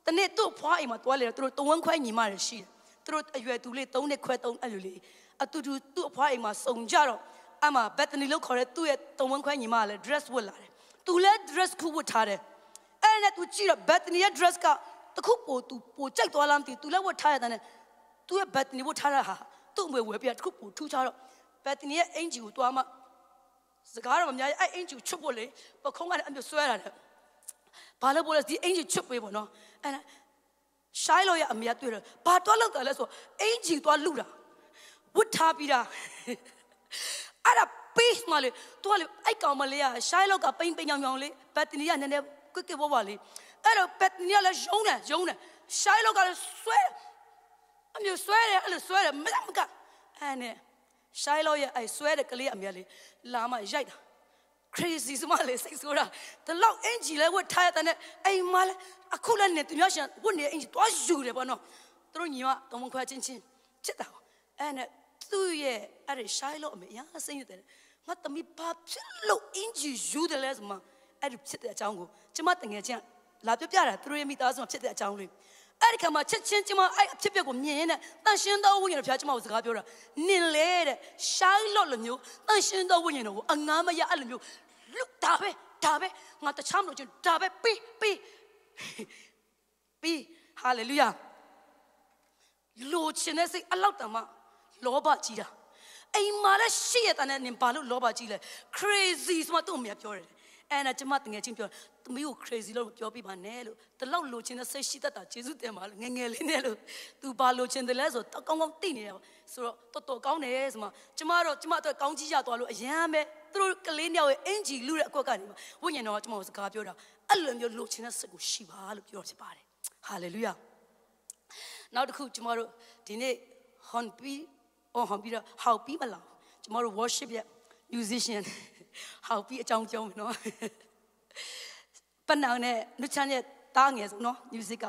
တနေ့သူ့ဖွားအိမ်မှာတွားလေတော့သူတို့တဝန်းခွဲညီမတွေရှိတယ်သူတို့အရွယ်သူလေး၃နှစ်ခွဲ၃အဲ့လိုလေးအတူတူသူ့အဖွားအိမ်မှာစုံကြတော့အမဘက်တနီလို့ခေါ်တဲ့သူ့ရဲ့တဝန်းခွဲညီမကလည်း dress ဝတ်လာတယ်သူလည်း dress ခုဝတ်ထားတယ်အဲ့နဲ့ तू ကြည့်တော့ဘက်တနီရဲ့ dress ကတခုပို तू ပိုကြိုက်သွားလားမသိ तू လက်ဝတ်ထားရတဲ့နဲ့ तू ရဲ့ဘက်တနီဝတ်ထားတာဟာသူ့အမွေဝယ်ပြတခုပိုထူးခြားတော့ဘက်တနီရဲ့အင်ဂျီကိုသွားမှစကားတော့မများအဲ့အင်ဂျီကိုချွတ်ဖို့လေပခုံးကလည်းအမျိုးဆွဲရတယ်ဘာလို့ပို့လဲဒီအင်ဂျီချွတ်ပေးပေါ့နော်အဲ့ရှိုင်းလို့ရအမြတ်တွေ့တယ်ဘာတော့လောက်တယ်လဲဆိုအင်ဂျီသွားလူတာဝတ်ထားပြီးတာအဲ့ဒါပေးမှလေသူကလေအဲ့ကောင်မလေးကရှိုင်းလောက်ကပိန်ပိန်ညောင်ညောင်လေးဘက်တနီကနည်းနည်းကွက်ကဘဘလေးအဲ့တော့ပက်နီကလည်းယုံတယ်ယုံတယ်ရှိုင်းလောက်ကလည်းဆွဲအမျိုးဆွဲတယ်အဲ့လိုဆွဲတယ်မကမကအဲ့နဲ့ရှိုင်းလောက်ရဲ့အဲ့ဆွဲတဲ့ကလေးအမြဲလေးလာမရိုက်တာ crazy စမလေးစိတ်ဆိုးတာဒီလောက်အင်ဂျီလဲဝတ်ထားရတဲ့အိမ်မလဲအခုလည်းနေသူများရှင်ဝတ်နေအင်ဂျီသွားယူတယ်ပေါ့နော်သူတို့ညီမတုံးခွဲချင်းချင်းချစ်တာအဲ့နဲ့သူ့ရဲ့အဲ့ဒီရှိုင်းလောက်အမေအားစိတ်ရတယ်ငါသမီးဘာဖြစ်လို့အင်ဂျီယူတယ်လဲဆိုမှအဲ့ဒီဖြစ်တဲ့အကြောင်းကိုကျမတငယ်ချင်းလာပြပြတာသူတို့ရဲ့မိသားစုမှာဖြစ်တဲ့အကြောင်းလေးအဲ့ဒီခါမှာချက်ချင်းကျမအဲ့အဖြစ်အပျက်ကိုမြင်ရင်းနဲ့တန်ရှင်သောဝိညာဉ်တော်ဖျားကျမကိုစကားပြောတာနင်လေတဲ့ရှိုင်းလော့လိုမျိုးတန်ရှင်သောဝိညာဉ်တော်ကိုအငားမရအဲ့လိုမျိုးလူဒါပဲဒါပဲငါတခြားမလို့ချင်းဒါပဲပြီးပြီးပြီးဟာလေလုယာလိုချင်တဲ့စိတ်အလောက်တန်မှလောဘကြီးတာအိမ်မှာလည်းရှေ့ရတဲ့နဲ့နင်ဘာလို့လောဘကြီးလဲ crazy ဆိုမှသူ့အမေပြောတယ်အဲနာကျမတငယ်ချင်းပြောသမီးကို crazy လို့ပြောပြပါနဲ့လို့တလောက်လိုချင်တဲ့စိတ်ရှိတတ်တာယေရှုတင်ပါလို့ငငယ်လေးနဲ့လို့ तू ဘာလိုချင်တယ်လဲဆိုတော့ကောင်းကောင်းသိနေတာပေါ့ဆိုတော့တော်တော်ကောင်းတယ်ဆိုမှကျမတော့ကျမအတွက်ကောင်းကြီးရသွားလို့အရန်ပဲသူတို့ကလေးမြောက်ရဲ့အင်ဂျီလူတဲ့အကွက်ကနေမှဝိညာဉ်တော်ကကျမကိုစကားပြောတာအဲ့လိုမျိုးလိုချင်တဲ့စိတ်ကိုရှိပါလို့ပြောချင်ပါတယ် hallelujah နောက်တစ်ခုကျမတို့ဒီနေ့ honpi အော် honpi တော့ how people လာကျမတို့ worship ရဲ့ musician ဟောက်ပြီးအကြောင်းကျုံးမယ်နော်ပနောင်နဲ့နုချန်ရဲ့တားငယ်ဆုံးနော် music က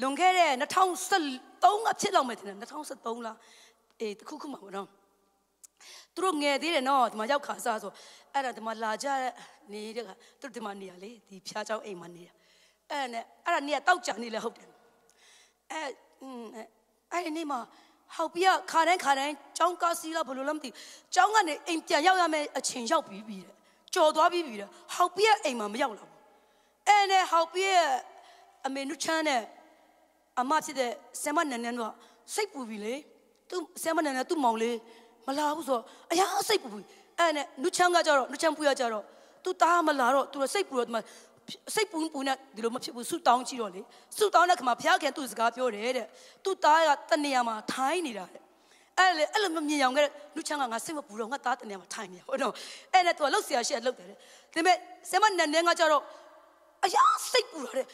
လွန်ခဲ့တဲ့2013ကဖြစ်လောက်မယ်ထင်တယ်2013လားအေးတခုခုမှာပေါ့နော်သူတို့ငယ်သေးတယ်နော်ဒီမှာရောက်ခါစားဆိုအဲ့ဒါဒီမှာလာကြတဲ့နေတဲ့ကသူတို့ဒီမှာနေရလေဒီဖျားเจ้าအိမ်မှာနေတာအဲ့နဲ့အဲ့ဒါနေရတောက်ကြနေလဲဟုတ်တယ်အဲ့အဲ့ဒီနေ့မှာဟောက်ပြခါတိုင်းခါတိုင်းကျောင်းကားစီးလားဘယ်လိုလဲမသိကျောင်းကနေအိမ်ပြန်ရောက်ရမယ့်အချိန်ရောက်ပြီပြီတဲ့ကြော်သွားပြီပြီတဲ့ဟောက်ပြအိမ်မှာမရောက်လာဘူးအဲနဲ့ဟောက်ပြအမေနုချမ်းနဲ့အမဖြစ်တဲ့ဆမ်မနန်နန်တို့စိတ်ပူပြီလေသူဆမ်မနန်နန်သူ့မောင်လေးမလာဘူးဆိုတော့အရာစိတ်ပူပြီအဲနဲ့နုချမ်းကကြတော့နုချမ်းဖူးရကြတော့သူသားမလာတော့သူစိတ်ပူတော့ဒီမှာစိတ်ပူပူနဲ့ဒီလိုမဖြစ်ဘူးဆူတောင်းကြည့်တော့လေဆူတောင်းတဲ့ခါမှာဘုရားခင်သူ့စကားပြောတယ်တဲ့သူ့သားကတနေရာမှာထိုင်းနေတာတဲ့အဲ့လေအဲ့လိုမမြင်အောင်ကလူချမ်းကငါစိတ်မပူတော့ငါသားတနေရာမှာထိုင်နေဟုတ်တော့အဲ့နဲ့သူကလှုပ်ရှားရှက်လှုပ်တယ်တဲ့ဒါပေမဲ့ဆမနန်နေကကြတော့အယားစိတ်ပူတာတဲ့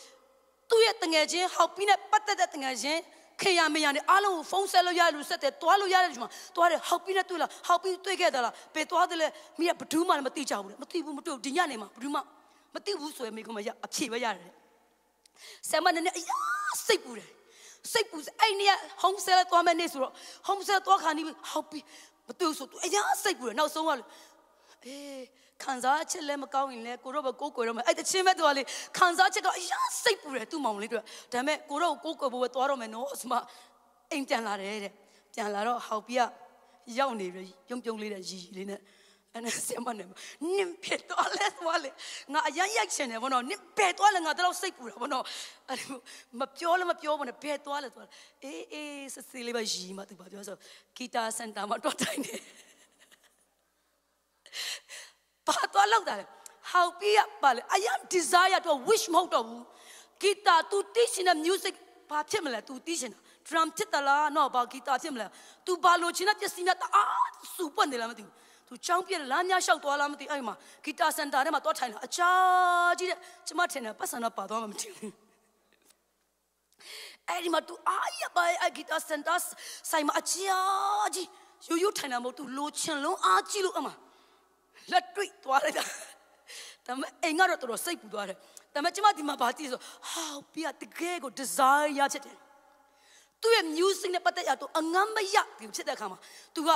သူ့ရဲ့တငယ်ချင်းဟောက်ပြီးနဲ့ပတ်သက်တဲ့တငယ်ချင်းခင်ရမရနဲ့အားလုံးကိုဖုန်းဆက်လို့ရလို့ဆက်တယ်တွားလို့ရတဲ့ဒီမှာတွားတယ်ဟောက်ပြီးနဲ့တွေ့လားဟောက်ပြီးတွေ့ခဲ့တာလားပေတွားတယ်လေမိကဘဒူးမှလည်းမသိကြဘူးလေမသိဘူးမတွေ့ဘူးဒီညနေမှာဘဒူးမှမသိဘူးဆိုရင်မိကမရအဖြေပဲရတယ်ဆမ်မနည်းအယားစိတ်ပူတယ်စိတ်ပူစအဲ့နေရ home cell သွားမယ်နေဆိုတော့ home cell သွားခါနေပြီဟောက်ပြီမသိဘူးဆိုအယားစိတ်ပူတယ်နောက်ဆုံးကလေအေးခံစားချက်လည်းမကောင်းရင်လည်းကိုတော့ပဲကိုကိုတော့မယ်အဲ့တချင်းပဲသူကလေခံစားချက်ကအယားစိတ်ပူတယ်သူ့မောင်လေးတို့ကဒါပေမဲ့ကိုတော့ကိုကိုဘိုးပဲသွားတော့မယ်နော်ဆိုမှအိမ်ပြန်လာတယ်တဲ့ပြန်လာတော့ဟောက်ပြရောက်နေပြီရုံပြုံးလေးတဲ့ရီရီလေးနဲ့အဲ့နဲ့ဆင်မနေနင်ဖြစ်သွားလဲသွားလေငါအရန်ရိုက်ချင်တယ်ဘောနော်နင်ဘယ်သွားလဲငါတလောက်စိတ်ပူတာဘောနော်အဲ့မပြောလည်းမပြောဘောနော်ဘယ်သွားလဲသွားအေးအေးစစ်စစ်လေးပဲရီမှသူပါပြောဆိုဂီတာစင်တာမှာတော့တိုင်နေပါသွားလောက်တာလေဟောက်ပြီးရပါလေ I am desire တော့ wish မဟုတ်တော့ဘူးဂီတာ तू တီးရှင်တဲ့ music ဘာဖြစ်မလဲ तू တီးရှင်တာ drum ဖြစ်သလားနော်ဘာဂီတာဖြစ်မလဲ तू ဘာလို့ရှင်တဲ့ပစ္စည်းနဲ့တအားစူပွက်နေလားမသိဘူးသူចောင်းပြက်လမ်းများလျှောက်သွားလားမသိအဲ့မှာဂီတာစင်တာထဲမှာသွားထိုင်လာအချာကြီးတဲ့ကျမထင်တယ်ပတ်စံတော့ပါသွားမှမထင်ဘူးအဲ့ဒီမှာ तू အာရပါအဂီတာစင်တာဆိုင်မှာအချာကြီးရိုးရိုးထိုင်လာမို့ तू လိုချင်လုံးအားကြီးလို့အမလက်တွေ့သွားလိုက်တာဒါပေမဲ့အိမ်ကတော့တော်တော်စိတ်ပူသွားတယ်ဒါပေမဲ့ကျမဒီမှာဘာကြည့်ဆိုဟာပြတကယ်ကို desire ရဖြစ်တယ်သူ့ရဲ့ music နဲ့ပတ်သက်ရတော့အငမ်းမရဘူးဖြစ်တဲ့အခါမှာ तू က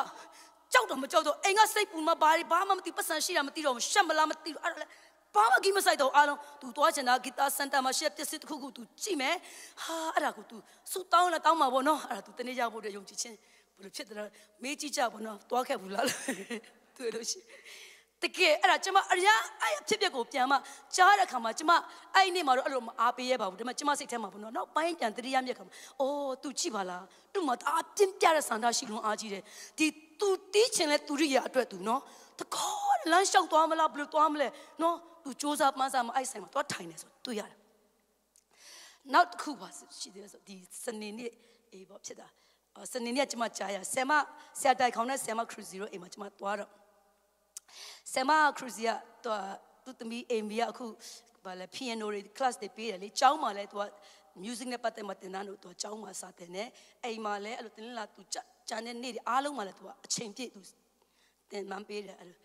ကြောက်တော့မကြောက်တော့အိမ်ကစိတ်ပူမှာဘာတွေဘာမှမသိပတ်စံရှိတာမသိတော့ရှက်မလားမသိတော့အဲ့ဒါလည်းဘာမှကိမဆိုင်တော့အားလုံး तू သွားချင်တာဂီတာစန်တာမှာရှက်ပစ္စည်းတစ်ခုခု तू ကြည့်မယ်ဟာအဲ့ဒါကို तू စူတောင်းလာတောင်းမှာပေါ့နော်အဲ့ဒါ तू တနေ့ရောက်ဖို့တည်းယုံကြည်ခြင်းဘယ်လိုဖြစ်တယ်မေးကြည့်ကြပေါ့နော်သွားခဲ့ဘူးလားသူတို့ရှိတကယ်အဲ့ဒါကျွန်မအရာအဲ့ဖြစ်ပျက်ကိုပြန်မကြားတဲ့ခါမှာကျွန်မအဲ့ဒီနေ့မှာတော့အဲ့လိုမအားပေးရပါဘူးဒါပေမဲ့ကျွန်မစိတ်ထဲမှာပေါ့နော်နောက်ပိုင်းပြန်တတိယမြက်ခါမှာအိုး तू ကြည့်ပါလား तू မှာတအားပြင်းပြတဲ့ဆန္ဒရှိလုံးအားကြီးတယ်ဒီသူတီးချင်လဲသူရိရအတွက်သူနော်တကောလမ်းလျှောက်သွားမလားဘယ်လိုသွားမလဲနော်သူစ조사မှန်းစားမအိုက်ဆိုင်မှာသွားထိုင်နေဆိုတွေ့ရတယ်နောက်တစ်ခုပါရှိသေးတယ်ဆိုဒီစနေနေ့အေးပေါ့ဖြစ်တာစနေနေ့ကကျွန်မကြားရဆယ်မဆရာတိုက်ခေါင်းနဲ့ဆယ်မခရူစီတို့အိမ်မှာကျွန်မသွားတော့ဆယ်မခရူစီကသူသမီးအိမ်မီကအခုဘာလဲ piano တွေ class တွေပေးတယ်လေကျောင်းမှာလဲသူက music နဲ့ပတ်သက်မှသင်တန်းတို့သူကျောင်းမှာစာသင်တယ်အိမ်မှာလည်းအဲ့လိုသင်္လာသူကြံတဲ့နေ့တွေအားလုံးမှာလည်းသူကအချိန်ပြည့်သူတင်မှန်းပေးတယ်အဲ့လို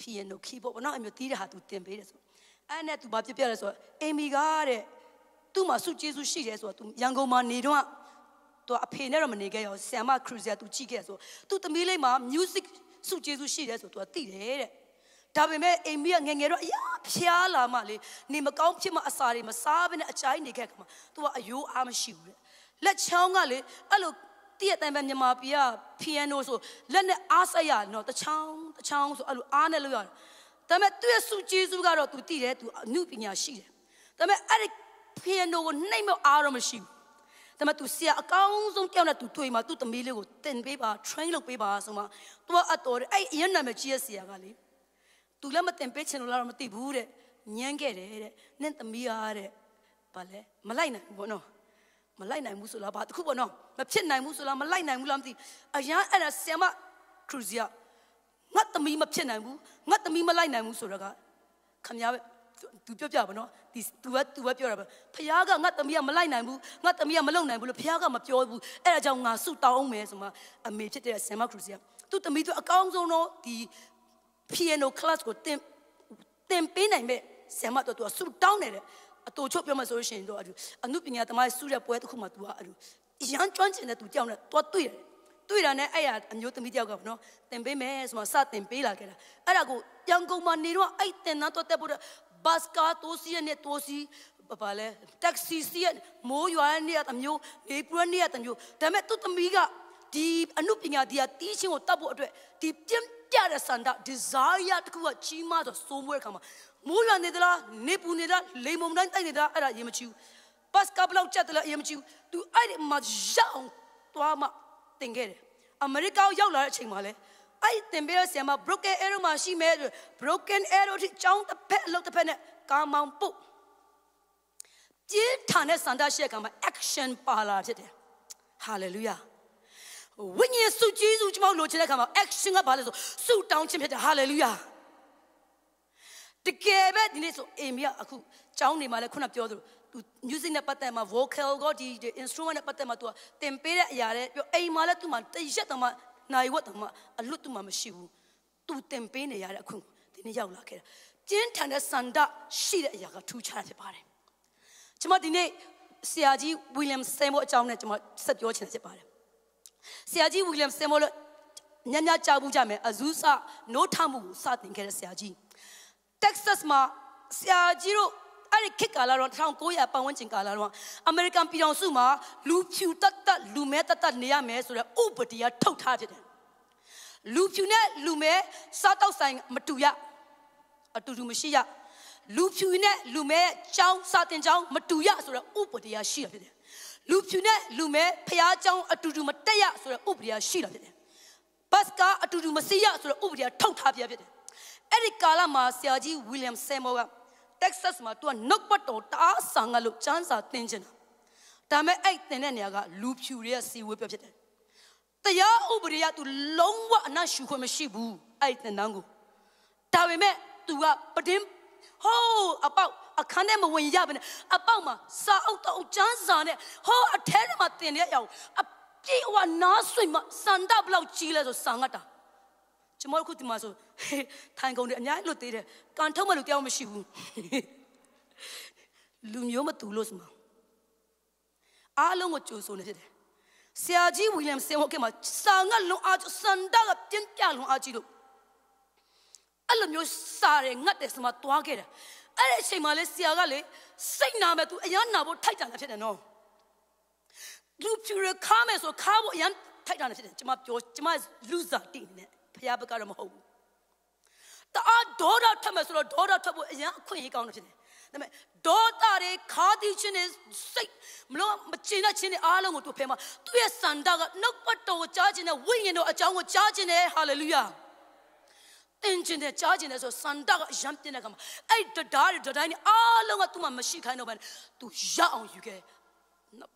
ဖီယနို keyboard ဘောနော်အမျိုးတီးတဲ့ဟာသူတင်ပေးတယ်ဆိုအဲ့နဲ့သူဘာပြပြလဲဆိုတော့အိမ်မီကတဲ့သူ့မှာစုကျေးစုရှိတယ်ဆိုတော့သူရန်ကုန်မှာနေတော့သူအဖေနဲ့တော့မနေခဲ့ရအောင်ဆမ်မခရူဇာသူကြည့်ခဲ့ဆိုသူသမီးလေးမှာ music စုကျေးစုရှိတယ်ဆိုသူကသိတယ်တဲ့ဒါပေမဲ့အိမ်မီကငငယ်တော့အရာဖျားလာမှလေနေမကောင်းဖြစ်မှအစာတွေမစားဘဲနဲ့အချိုင်းနေခဲ့ခါမှာသူကအယိုးအားမရှိဘူးတဲ့လက်ချောင်းကလေအဲ့လိုတည့်အတိုင်းပဲမြန်မာပြည်က piano ဆိုလက်နဲ့အားဆက်ရနော်တချောင်းတချောင်းဆိုအဲ့လိုအားနဲ့လုပ်ရတယ်ဒါပေမဲ့သူ့ရဲ့စုကျေးဇူးကတော့ तू တည်တယ် तू အမှုပညာရှိတယ်ဒါပေမဲ့အဲ့ဒီ piano ကိုနှိမ့်မအားတော့မရှိဘူးဒါမှ तू ဆရာအကောင်းဆုံးတယောက်နဲ့ तू တွေ့မှာ तू သမီးလေးကိုတင်ပေးပါ train လုပ်ပေးပါဆိုမှ तू အတော်တယ်အဲ့အရင်နာမည်ကြီးရဲ့ဆရာကလေ तू လည်းမတင်ပေးချင်လို့လားတော့မသိဘူးတဲ့ညံ့ခဲ့တယ်တဲ့နင့်သမီးအားတဲ့ဘာလဲမလိုက်နိုင်ဘူးဘောနော်မလိုက်နိုင်ဘူးဆိုလားဘာတခုပေါ့နော်မဖြစ်နိုင်ဘူးဆိုလားမလိုက်နိုင်ဘူးလားမသိအရန်အဲ့ဒါဆီယမခရူစီကငါသမီးမဖြစ်နိုင်ဘူးငါသမီးမလိုက်နိုင်ဘူးဆိုတော့ကခမရပဲ तू ပြောပြပါနော်ဒီ तू က तू ပဲပြောတာပဲဖခင်ကငါသမီးကမလိုက်နိုင်ဘူးငါသမီးကမလုံနိုင်ဘူးလို့ဖခင်ကမပြောဘူးအဲ့ဒါကြောင့်ငါဆုတောင်းအောင်မယ်ဆိုမှအမေဖြစ်တဲ့ဆီယမခရူစီကသူ့သမီးသူအကောင်းဆုံးတော့ဒီ piano class ကိုတင်တင်ပေးနိုင်မဲ့ဆီယမတော့ तू ဆုတောင်းနေတယ်အတူချုပ်ပြောမှဆိုလို့ရှိရင်တော့အတူအမှုပညာသမားစုတဲ့ပွဲတစ်ခုမှ तू ကအတူအရန်ကျွမ်းကျင်တဲ့ तू ကြောက်နေ तू တွေ့တယ်တွေ့တာနဲ့အဲ့ရအမျိုးသမီးတယောက်ကပေါ့နော်တင်ပေးမယ်ဆိုမှစတင်ပေးလာခဲ့တာအဲ့ဒါကိုရန်ကုန်မှာနေတော့အဲ့တင်သားတော့တက်ဖို့ဘတ်ကာတိုးစီနဲ့တိုးစီဘာလဲတက္ကစီစီရဲ့မိုးရွာနေရတမျိုးနေပွန်းနေရတမျိုးဒါပေမဲ့သူ့သမီးကဒီအမှုပညာဒီဟာတီးချင်းကိုတတ်ဖို့အတွက်ဒီပြင်းပြတဲ့စန္ဒ desire တခုကကြီးမားဆိုစိုးမွဲခါမှာမိုးရွာနေသလားနေပူနေလားလိမ်မုံတိုင်းတိုက်နေတာအဲ့ဒါအရင်မချူပတ်ကဘလောက်ကြက်သလားအရင်မချူ तू အဲ့ဒီမှာရောက်အောင်သွားမှတင်ခဲ့တယ်အမေရိကန်ရောက်လာတဲ့အချိန်မှာလဲအဲ့ဒီတင်ပေးတဲ့ဆရာမ broken arrow မှာရှိမဲ့ broken arrow ထိចောင်းတစ်ဖက်အလုပ်တစ်ဖက်နဲ့ကာမောင်ပုတ်ပြင်းထန်တဲ့စန္ဒရှက်ကမှာ action ပါလာဖြစ်တယ် hallelujah ဝိညာဉ်စုကျေးဇူးကျွန်တော်လိုချင်တဲ့ခါမှာ action ကဘာလဲဆိုဆူတောင်းခြင်းဖြစ်တယ် hallelujah တကယ်ပဲဒီနေ့ဆိုအိမ်မရအခုကျောင်းနေမှာလဲခုနပြောသလို तू music နဲ့ပတ်သက်မှာ vocal ကဒီ instrument နဲ့ပတ်သက်မှာ तू သင်ပေးတဲ့အရာတွေပြောအိမ်မှာလဲ तू မှာတရက်တမနိုင်ဝတ်တမအလွတ် तू မှာမရှိဘူး तू သင်ပေးနေရတဲ့အခုဒီနေ့ရောက်လာခဲ့တာပြင်းထန်တဲ့စန္ဒရှိတဲ့အရာကထူးခြားတာဖြစ်ပါတယ်ကျွန်မဒီနေ့ဆရာကြီး William Seymour အကြောင်းနဲ့ကျွန်မဆက်ပြောချင်ဖြစ်ပါတယ်ဆရာကြီး William Seymour လို့ညံ့ညံ့ကြားဘူးကြမယ်အဇူးစနိုးထမှုကိုစတင်ခဲ့တဲ့ဆရာကြီး Texas မှာဆရာကြီးတို့အဲ့ဒီခေတ်ကာလတော့1900ပတ်ဝန်းကျင်ကာလတော့အမေရိကန်ပြည်တော်စုမှာလူဖြူတတ်တတ်လူမဲတတ်တတ်နေရမယ်ဆိုတော့ဥပဒေကထုတ်ထားတယ်လူဖြူနဲ့လူမဲစားတောက်ဆိုင်မတူရအတူတူမရှိရလူဖြူနဲ့လူမဲចောင်းစာတင်ចောင်းမတူရဆိုတော့ဥပဒေကရှိရတယ်လူဖြူနဲ့လူမဲဖျားចောင်းအတူတူမတက်ရဆိုတော့ဥပဒေကရှိရတယ်ဘတ်ကအတူတူမစီးရဆိုတော့ဥပဒေကထုတ်ထားပြဖြစ်တယ်အဲ့ဒီကာလမှာဆရာကြီးဝီလျံဆဲမောက Texas မှာသူကနှုတ်ပတ်တော်တအားဆာငါလို့စန်းစာတင်ချင်တာဒါပေမဲ့အဲ့တင်တဲ့နေရာကလူဖြူတွေရဲ့စီဝေးပဲဖြစ်တယ်တရားဥပဒေကသူလုံးဝအနာရှူခွင့်မရှိဘူးအဲ့တင်တန်းကိုဒါပေမဲ့သူကပတင်းဟိုးအပေါက်အခန်းထဲမဝင်ရဘဲနဲ့အပေါက်မှာစာအုပ်တော့ကျန်းစာနဲ့ဟိုးအထဲထဲမှာတင်တဲ့အရာကိုအပြည့်အဝနားဆွင့်မှစန္ဒဘလောက်ကြီးလဲဆိုစာငတ်တာကျွန်တော်အခုဒီမှာဆိုထိုင်ကုန်တယ်အများကြီးလွတ်သေးတယ်ကန်ထုတ်မလို့တယောက်မရှိဘူးလူမျိုးမတူလို့စမအားလုံးကိုကြိုဆိုနေဖြစ်တယ်ဆရာကြီးဝီလျံဆင်ဝတ်ကမှာစာငတ်လုံးအားစန္ဒကပြင်းပြလုံးအားကြီးလို့အဲ့လိုမျိုးစာတယ်ငတ်တယ်စမသွားခဲ့တာအဲ့ဒီအချိန်မှာလဲဆရာကလေစိတ်နာမဲ့ तू အရန်နာဖို့ထိုက်တာလည်းဖြစ်တယ်နော်လူဖြူရခါမဲ့ဆိုခါဖို့အရန်ထိုက်တာလည်းဖြစ်တယ်ကျွန်မပြောကျွန်မလူစားတိနေတယ်ဖះဘက်ကတော့မဟုတ်ဘူးတအားဒေါသထက်မယ်ဆိုတော့ဒေါသထက်ဖို့အရင်အခွင့်အရေးကောင်းတယ်ဖြစ်တယ်ဒါပေမဲ့ဒေါသတွေခါတိခြင်းနဲ့စိတ်မလို့မကျင်တဲ့ခြင်းတွေအားလုံးကိုသူဖယ်မှာသူ့ရဲ့စန္ဒကနှုတ်ပတ်တော်ကိုကြားခြင်းနဲ့ဝိညာဉ်တော်အကြောင်းကိုကြားခြင်းနဲ့ဟာလေလုယာတင်ကျင်တဲ့ကြားကျင်တဲ့ဆိုစန္ဒကအယံပြင်းတဲ့ခါမှာအဲ့တဒါတွေတတိုင်းအားလုံးကသူ့မှာမရှိခိုင်းတော့ဘဲသူရအောင်ယူခဲ့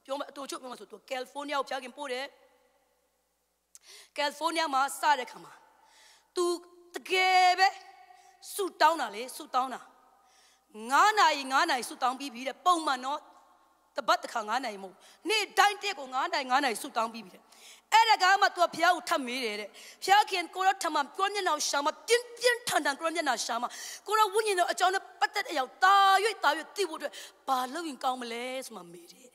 ပြောမယ်အတူချုပ်ပြောမယ်ဆိုသူကယ်လီဖိုးနီးယားကိုဖျားခင်ပို့တယ်ကယ်လီဖိုးနီးယားမှာစတဲ့ခါမှာ तू တကယ်ပဲဆူတောင်းတာလေဆူတောင်းတာ9နာရီ9နာရီဆူတောင်းပြီးပြီတဲ့ပုံမှန်တော့တပတ်တစ်ခါ9နာရီမဟုတ်နေ့တိုင်းတက်ကို9နာရီ9နာရီဆူတောင်းပြီးပြီတဲ့အဲ့ဒါကမှ तू ဘုရားကိုထပ်မေးတယ်တဲ့ဘုရားခင်ကိုရောထမကိုမျက်နှာရှာမပြင်းပြင်းထန်ထန်ကိုရောမျက်နှာရှာမကိုရောဝိညာဉ်တော်အကြောင်းနဲ့ပတ်သက်တဲ့အရာတာ၍တာ၍သိဖို့အတွက်ဘာလုပ်ရင်ကောင်းမလဲဆိုမှမေးတယ်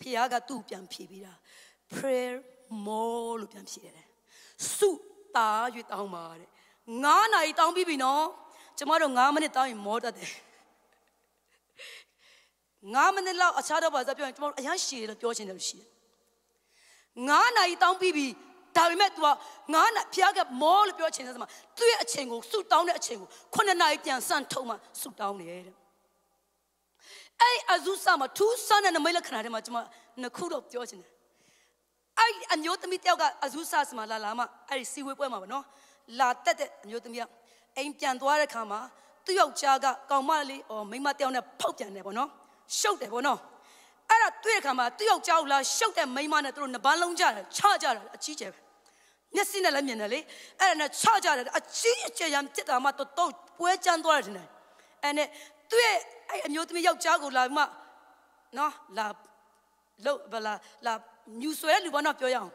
ဘုရားကသူ့ပြန်ဖြေပြီးတာ prayer more လို့ပြန်ဖြေတယ်ဆုတာ၍တောင်းပါတဲ့9နာရီတောင်းပြီးပြီနော်ကျမတို့9မိနစ်တောင်းရင်မောတတ်တယ်9မိနစ်လောက်အခြားတော့ပါစပြောရင်ကျမတို့အရန်ရှည်တယ်လို့ပြောချင်တယ်လို့ရှိတယ်9နာရီတောင်းပြီးပြီဒါပေမဲ့ तू က9နာဖျားကမောလို့ပြောချင်တဲ့စမှာသူ့ရဲ့အချိန်ကိုဆူတောင်းတဲ့အချိန်ကို9နာရီပြန်ဆန့်ထုံမှဆူတောင်းတယ်တဲ့အဲ့အဇုစာမှာသူဆန်းတဲ့နမိတ်လက္ခဏာတွေမှာကျမနှစ်ခုတော့ပြောချင်တယ်အမျိုးသမီးတယောက်ကအဇူးဆာစမှာလာလာမှအဲ့ဒီစီဝေးပွဲမှာပေါ့နော်လာတက်တဲ့အမျိုးသမီးကအိမ်ပြန်သွားတဲ့ခါမှာသူ့ယောက်ျားကကောင်မလေးအော်မိမတယောက်နဲ့ဖောက်ပြန်တယ်ပေါ့နော်ရှုပ်တယ်ပေါ့နော်အဲ့ဒါတွေ့တဲ့ခါမှာသူ့ယောက်ျားကိုလာရှုပ်တဲ့မိမနဲ့သူတို့နှစ်ပန်းလုံးကြတယ်ချကြတာအကြီးကျယ်ပဲမျက်စိနဲ့လည်းမြင်တယ်လေအဲ့ဒါနဲ့ချကြတယ်အကြီးအကျယ်ရမ်းတက်တာမှတော့တော့ပွဲချမ်းသွားတယ်ထင်တယ်အဲ့နဲ့သူ့ရဲ့အဲ့အမျိုးသမီးယောက်ျားကိုလာမှနော်လာလို့ဗလာလာညူဆွဲတဲ့လူဘာတော့ပြောရအောင်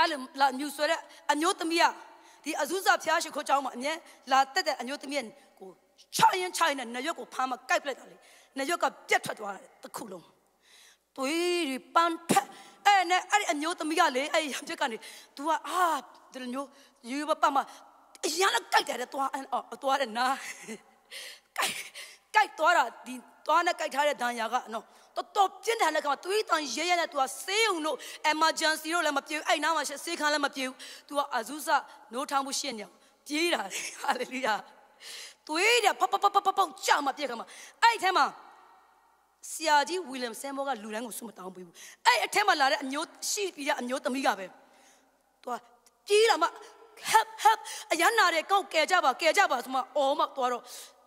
အဲ့လိုလာညူဆွဲတဲ့အမျိုးသမီးကဒီအဇုဇဖျားရှိခိုးကြောင်းမှာအမြဲလာတက်တဲ့အမျိုးသမီးကိုချရင်ချိုင်းနဲ့နရွက်ကိုဖမ်းမကိုက်ပလိုက်တာလေနရွက်ကပြက်ထွက်သွားတယ်တစ်ခုလုံးတွေးပြီးပန်းထက်အဲ့နဲ့အဲ့ဒီအမျိုးသမီးကလေအဲ့ရံပြက်ကနေ तू ကအာဒီလိုမျိုးယူပပမအရင်ကကိုက်တယ်တော့အသွားတယ်နာကိုက်ကိုက်သွားတာဒီသွားနဲ့ကိုက်ထားတဲ့ဒဏ်ရာကနော်တော်တော်ပြင်းထန်တဲ့ခါမှာသွေးတန်ရဲရဲနဲ့ तू ကဆေးုံလို့ emergency လို့လည်းမပြေဘူးအဲ့နားမှာဆေးခန်းလည်းမပြေဘူး तू ကအဇုစ노ထောင်းမှုရှင့်ညောင်ပြေးတာ hallelujah သွေးတဲ့ပပပပပပကြာမှာပြည့်ခါမှာအဲ့ထဲမှာဆရာကြီးဝီလျံဆမ်ဘောကလူတိုင်းကိုစုမတောင်းပေးဘူးအဲ့အထက်မှာလာတဲ့အမျိုးရှိပြီးတဲ့အမျိုးသမီးကပဲသူကပြေးလာမှ help help အရန်နာတဲ့ကောက်ကယ်ကြပါကယ်ကြပါဆိုမှအော်မှသွားတော့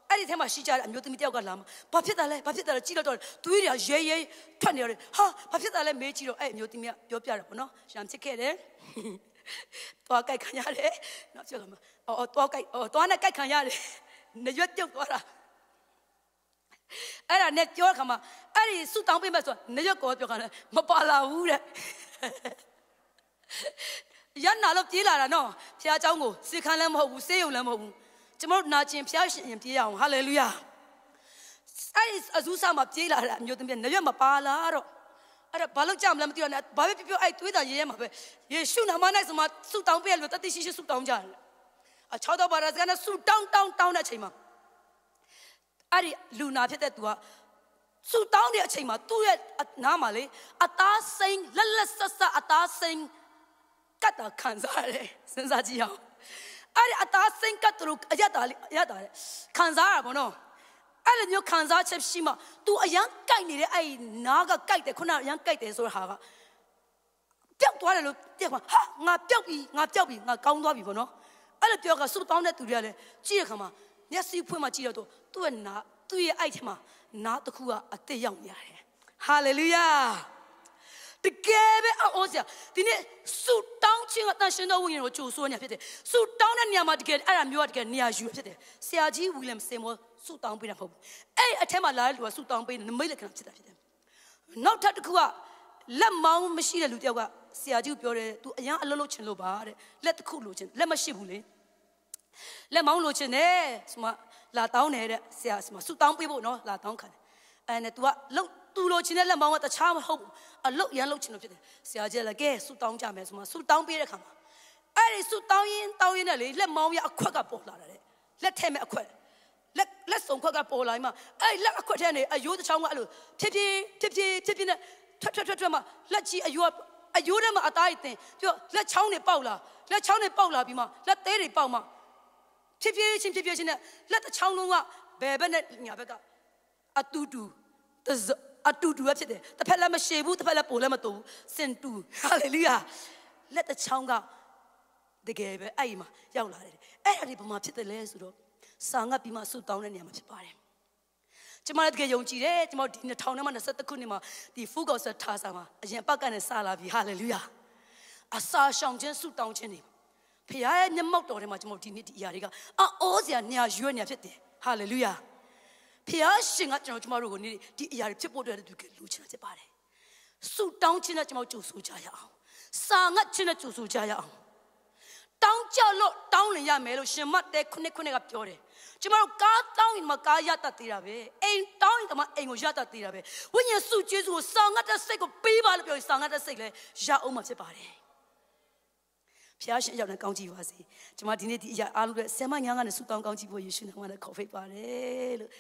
အဲ့ဒီထဲမှာရှိကြတဲ့အမျိုးသမီးတယောက်ကလာမှာဘာဖြစ်တာလဲဘာဖြစ်တာလဲကြည့်တော့တော့သွေးတွေရဲရဲထွက်နေရတယ်ဟာဘာဖြစ်တာလဲမေးကြည့်တော့အဲ့အမျိုးသမီးကပြောပြတာပေါ့နော်ရှမ်းချစ်ခဲ့တယ်သွားကြိုက်ခံရတယ်နော်ပြောတော့အော်သွားကြိုက်အော်သွားနဲ့ကြိုက်ခံရတယ်နရွက်ပြုတ်သွားတာအဲ့ဒါနဲ့ပြောခါမှာအဲ့ဒီဆူတောင်းပေးမဲ့ဆိုနရွက်ကောပြောခါလဲမပါလာဘူးတဲ့ရန်နာလို့ပြေးလာတာနော်ဖះเจ้าကိုစေခန်းလည်းမဟုတ်ဘူးစေယုံလည်းမဟုတ်ဘူးကျွန်တော်နာကျင်ဖျားရှင်ပြေးအောင်ဟာလေလုယာအဲ့ဒီအဇူးဆာမှာပြေးလာတဲ့အမျိုးသမီးကနရွက်မပါလာတော့အဲ့ဒါဘာလို့ကြမလဲမသိတော့နဲ့ဘာပဲပြောပြောအဲ့သွေးတာရဲရဲမှာပဲယေရှုနာမ၌ဆိုမှဆုတောင်းပေးရလို့တတိရှိရှိဆုတောင်းကြတယ်အချောတော့ဘာသာစကားနဲ့ဆုတောင်းတောင်းတောင်းတဲ့အချိန်မှာအဲ့ဒီလူနာဖြစ်တဲ့သူကဆူတောင်းတဲ့အချိန်မှာသူ့ရဲ့နားမှာလေအသားစိမ့်လက်လက်ဆက်ဆက်အသားစိမ့်ကတ်တာခံစားရတယ်စဉ်းစားကြည့်အောင်အဲ့ဒီအသားစိတ်ကတူအရတားလေးအရတားလေးခံစားရပါတော့အဲ့လိုမျိုးခံစားချက်ရှိမှ तू အရန်ကြိုက်နေတဲ့အဲ့နားကကြိုက်တယ်ခုနအရန်ကြိုက်တယ်ဆိုတဲ့ဟာကပျောက်သွားတယ်လို့ပြက်မှာဟာငါပျောက် ပြီငါပျောက်ပြီငါကောင်းသွားပြီပေါ့နော်အဲ့လိုပြောကစုတောင်းတဲ့သူတွေကလည်းကြည့်တဲ့ခါမှာမျက်စိဖွင့်မှကြည့်တော့သူ့ရဲ့နာသူ့ရဲ့အဲ့ထဲမှာနားတစ်ခုကအသက်ရောက်နေရတယ်ဟာလေလုယာတကယ်ပဲအော်စရာဒီနေ့ဆူတောင်းခြင်းကတန်ရှင်သောဝိညာဉ်ကိုကြိုဆိုနေဖြစ်တယ်ဆူတောင်းတဲ့နေရာမှာတကယ်အဲ့ဒါမျိုးကတကယ်နေရာယူဖြစ်တယ်ဆရာကြီးဝီလမ်စင်မောဆူတောင်းပေးတာမဟုတ်ဘူးအဲ့အထက်မှာလာတဲ့လူကဆူတောင်းပေးနေမိတ်လက္ခဏာဖြစ်တာဖြစ်တယ်နောက်ထပ်တစ်ခုကလက်မောင်းမရှိတဲ့လူတယောက်ကဆရာကြီးပြောတယ် तू အရင်အလုပ်လုပ်ချင်လို့ပါတဲ့လက်တစ်ခုလိုချင်လက်မရှိဘူးလေလက်မောင်းလိုချင်တယ်ဆိုမှလာတောင်းတယ်တဲ့ဆရာဆိုမှဆူတောင်းပေးဖို့နော်လာတောင်းခံတယ်အဲနဲ့ तू ကလုံသူလိုချင်တဲ့လက်မောင်းကတခြားမဟုတ်ဘူးအလုတ်ရန်လုတ်ချင်လို့ဖြစ်တယ်ဆရာကြီးလည်းကဲဆူတောင်းကြမယ်ဆိုမှဆူတောင်းပေးတဲ့ခါမှာအဲ့ဒီဆူတောင်းရင်တောင်းရင်နဲ့လေလက်မောင်းရအခွက်ကပေါ်လာတယ်လက်ထဲမဲ့အခွက်လက်လက်စုံခွက်ကပေါ်လာမှအဲ့လက်အခွက်ထဲနေအယိုးတစ်ချောင်းကအဲ့လိုဖြည်းဖြည်းဖြည်းဖြည်းဖြည်းဖြည်းနဲ့ထွက်ထွက်ထွက်ထွက်မှလက်ကြီးအယိုးအယိုးထဲမှာအသားရည်တင်ပြီးတော့လက်ချောင်းတွေပေါက်လာလက်ချောင်းတွေပေါက်လာပြီးမှလက်သေးတွေပေါက်မှဖြည်းဖြည်းချင်းဖြည်းဖြည်းချင်းနဲ့လက်တစ်ချောင်းလုံးကဘယ်ဘက်နဲ့ညာဘက်ကအတူတူအတူတူပဲဖြစ်တယ်တစ်ဖက်လည်းမရှည်ဘူးတစ်ဖက်လည်းပုံလည်းမတူဘူးစင်တူဟာလေလုယာလက်တစ်ချောင်းကတကယ်ပဲအဲ့ဒီမှာရောက်လာတယ်အဲ့ဒါတွေဘာမှဖြစ်တယ်လဲဆိုတော့စာငတ်ပြီးမှဆူတောင်းတဲ့နေရာမှာဖြစ်ပါတယ်ကျမလည်းတကယ်ယုံကြည်တယ်ကျမဒီ2021ခုနှစ်မှာဒီ full gospel ထားစာမှာအရင်ပတ်ကနေစလာပြီ hallelujah အစာရှောင်ခြင်းဆုတောင်းခြင်းတွေဖခင်ရဲ့မျက်မှောက်တော်ထဲမှာကျမတို့ဒီနေ့ဒီအရာတွေကအော်စရာနေရာရွေးနေရာဖြစ်တယ် hallelujah ဖျားရှင်ကကျွန်တော်ကျမတို့ကိုနေ့ဒီအရာတွေဖြစ်ဖို့အတွက်သူကလူချင်တာဖြစ်ပါတယ်ဆူတောင်းခြင်းနဲ့ကျွန်တော်ကြိုဆိုကြရအောင်စာငတ်ခြင်းနဲ့ကြိုဆိုကြရအောင်တောင်းကြလို့တောင်းနေရမယ်လို့ရှင်မတဲခုနှစ်ခုနှစ်ကပြောတယ်ကျမတို့ကားတောင်းရင်မှကားရတတ်သေးတာပဲအိမ်တောင်းရင်မှအိမ်ကိုရတတ်သေးတာပဲဝိညာဉ်စုကျေးဇူးကိုစာငတ်တဲ့စိတ်ကိုပေးပါလို့ပြောရင်စာငတ်တဲ့စိတ်လည်းရအောင်မှဖြစ်ပါတယ်ဖျားရှင်ရောက်နေကောင်းကြည့်ပါစေကျွန်မဒီနေ့ဒီအရာအားလုံးအတွက်ဆယ်မညာကနေဆုတောင်းကောင်းကြည့်ဖို့ယေရှုနာမနဲ့ခေါ်ဖိတ်ပါတယ်လို့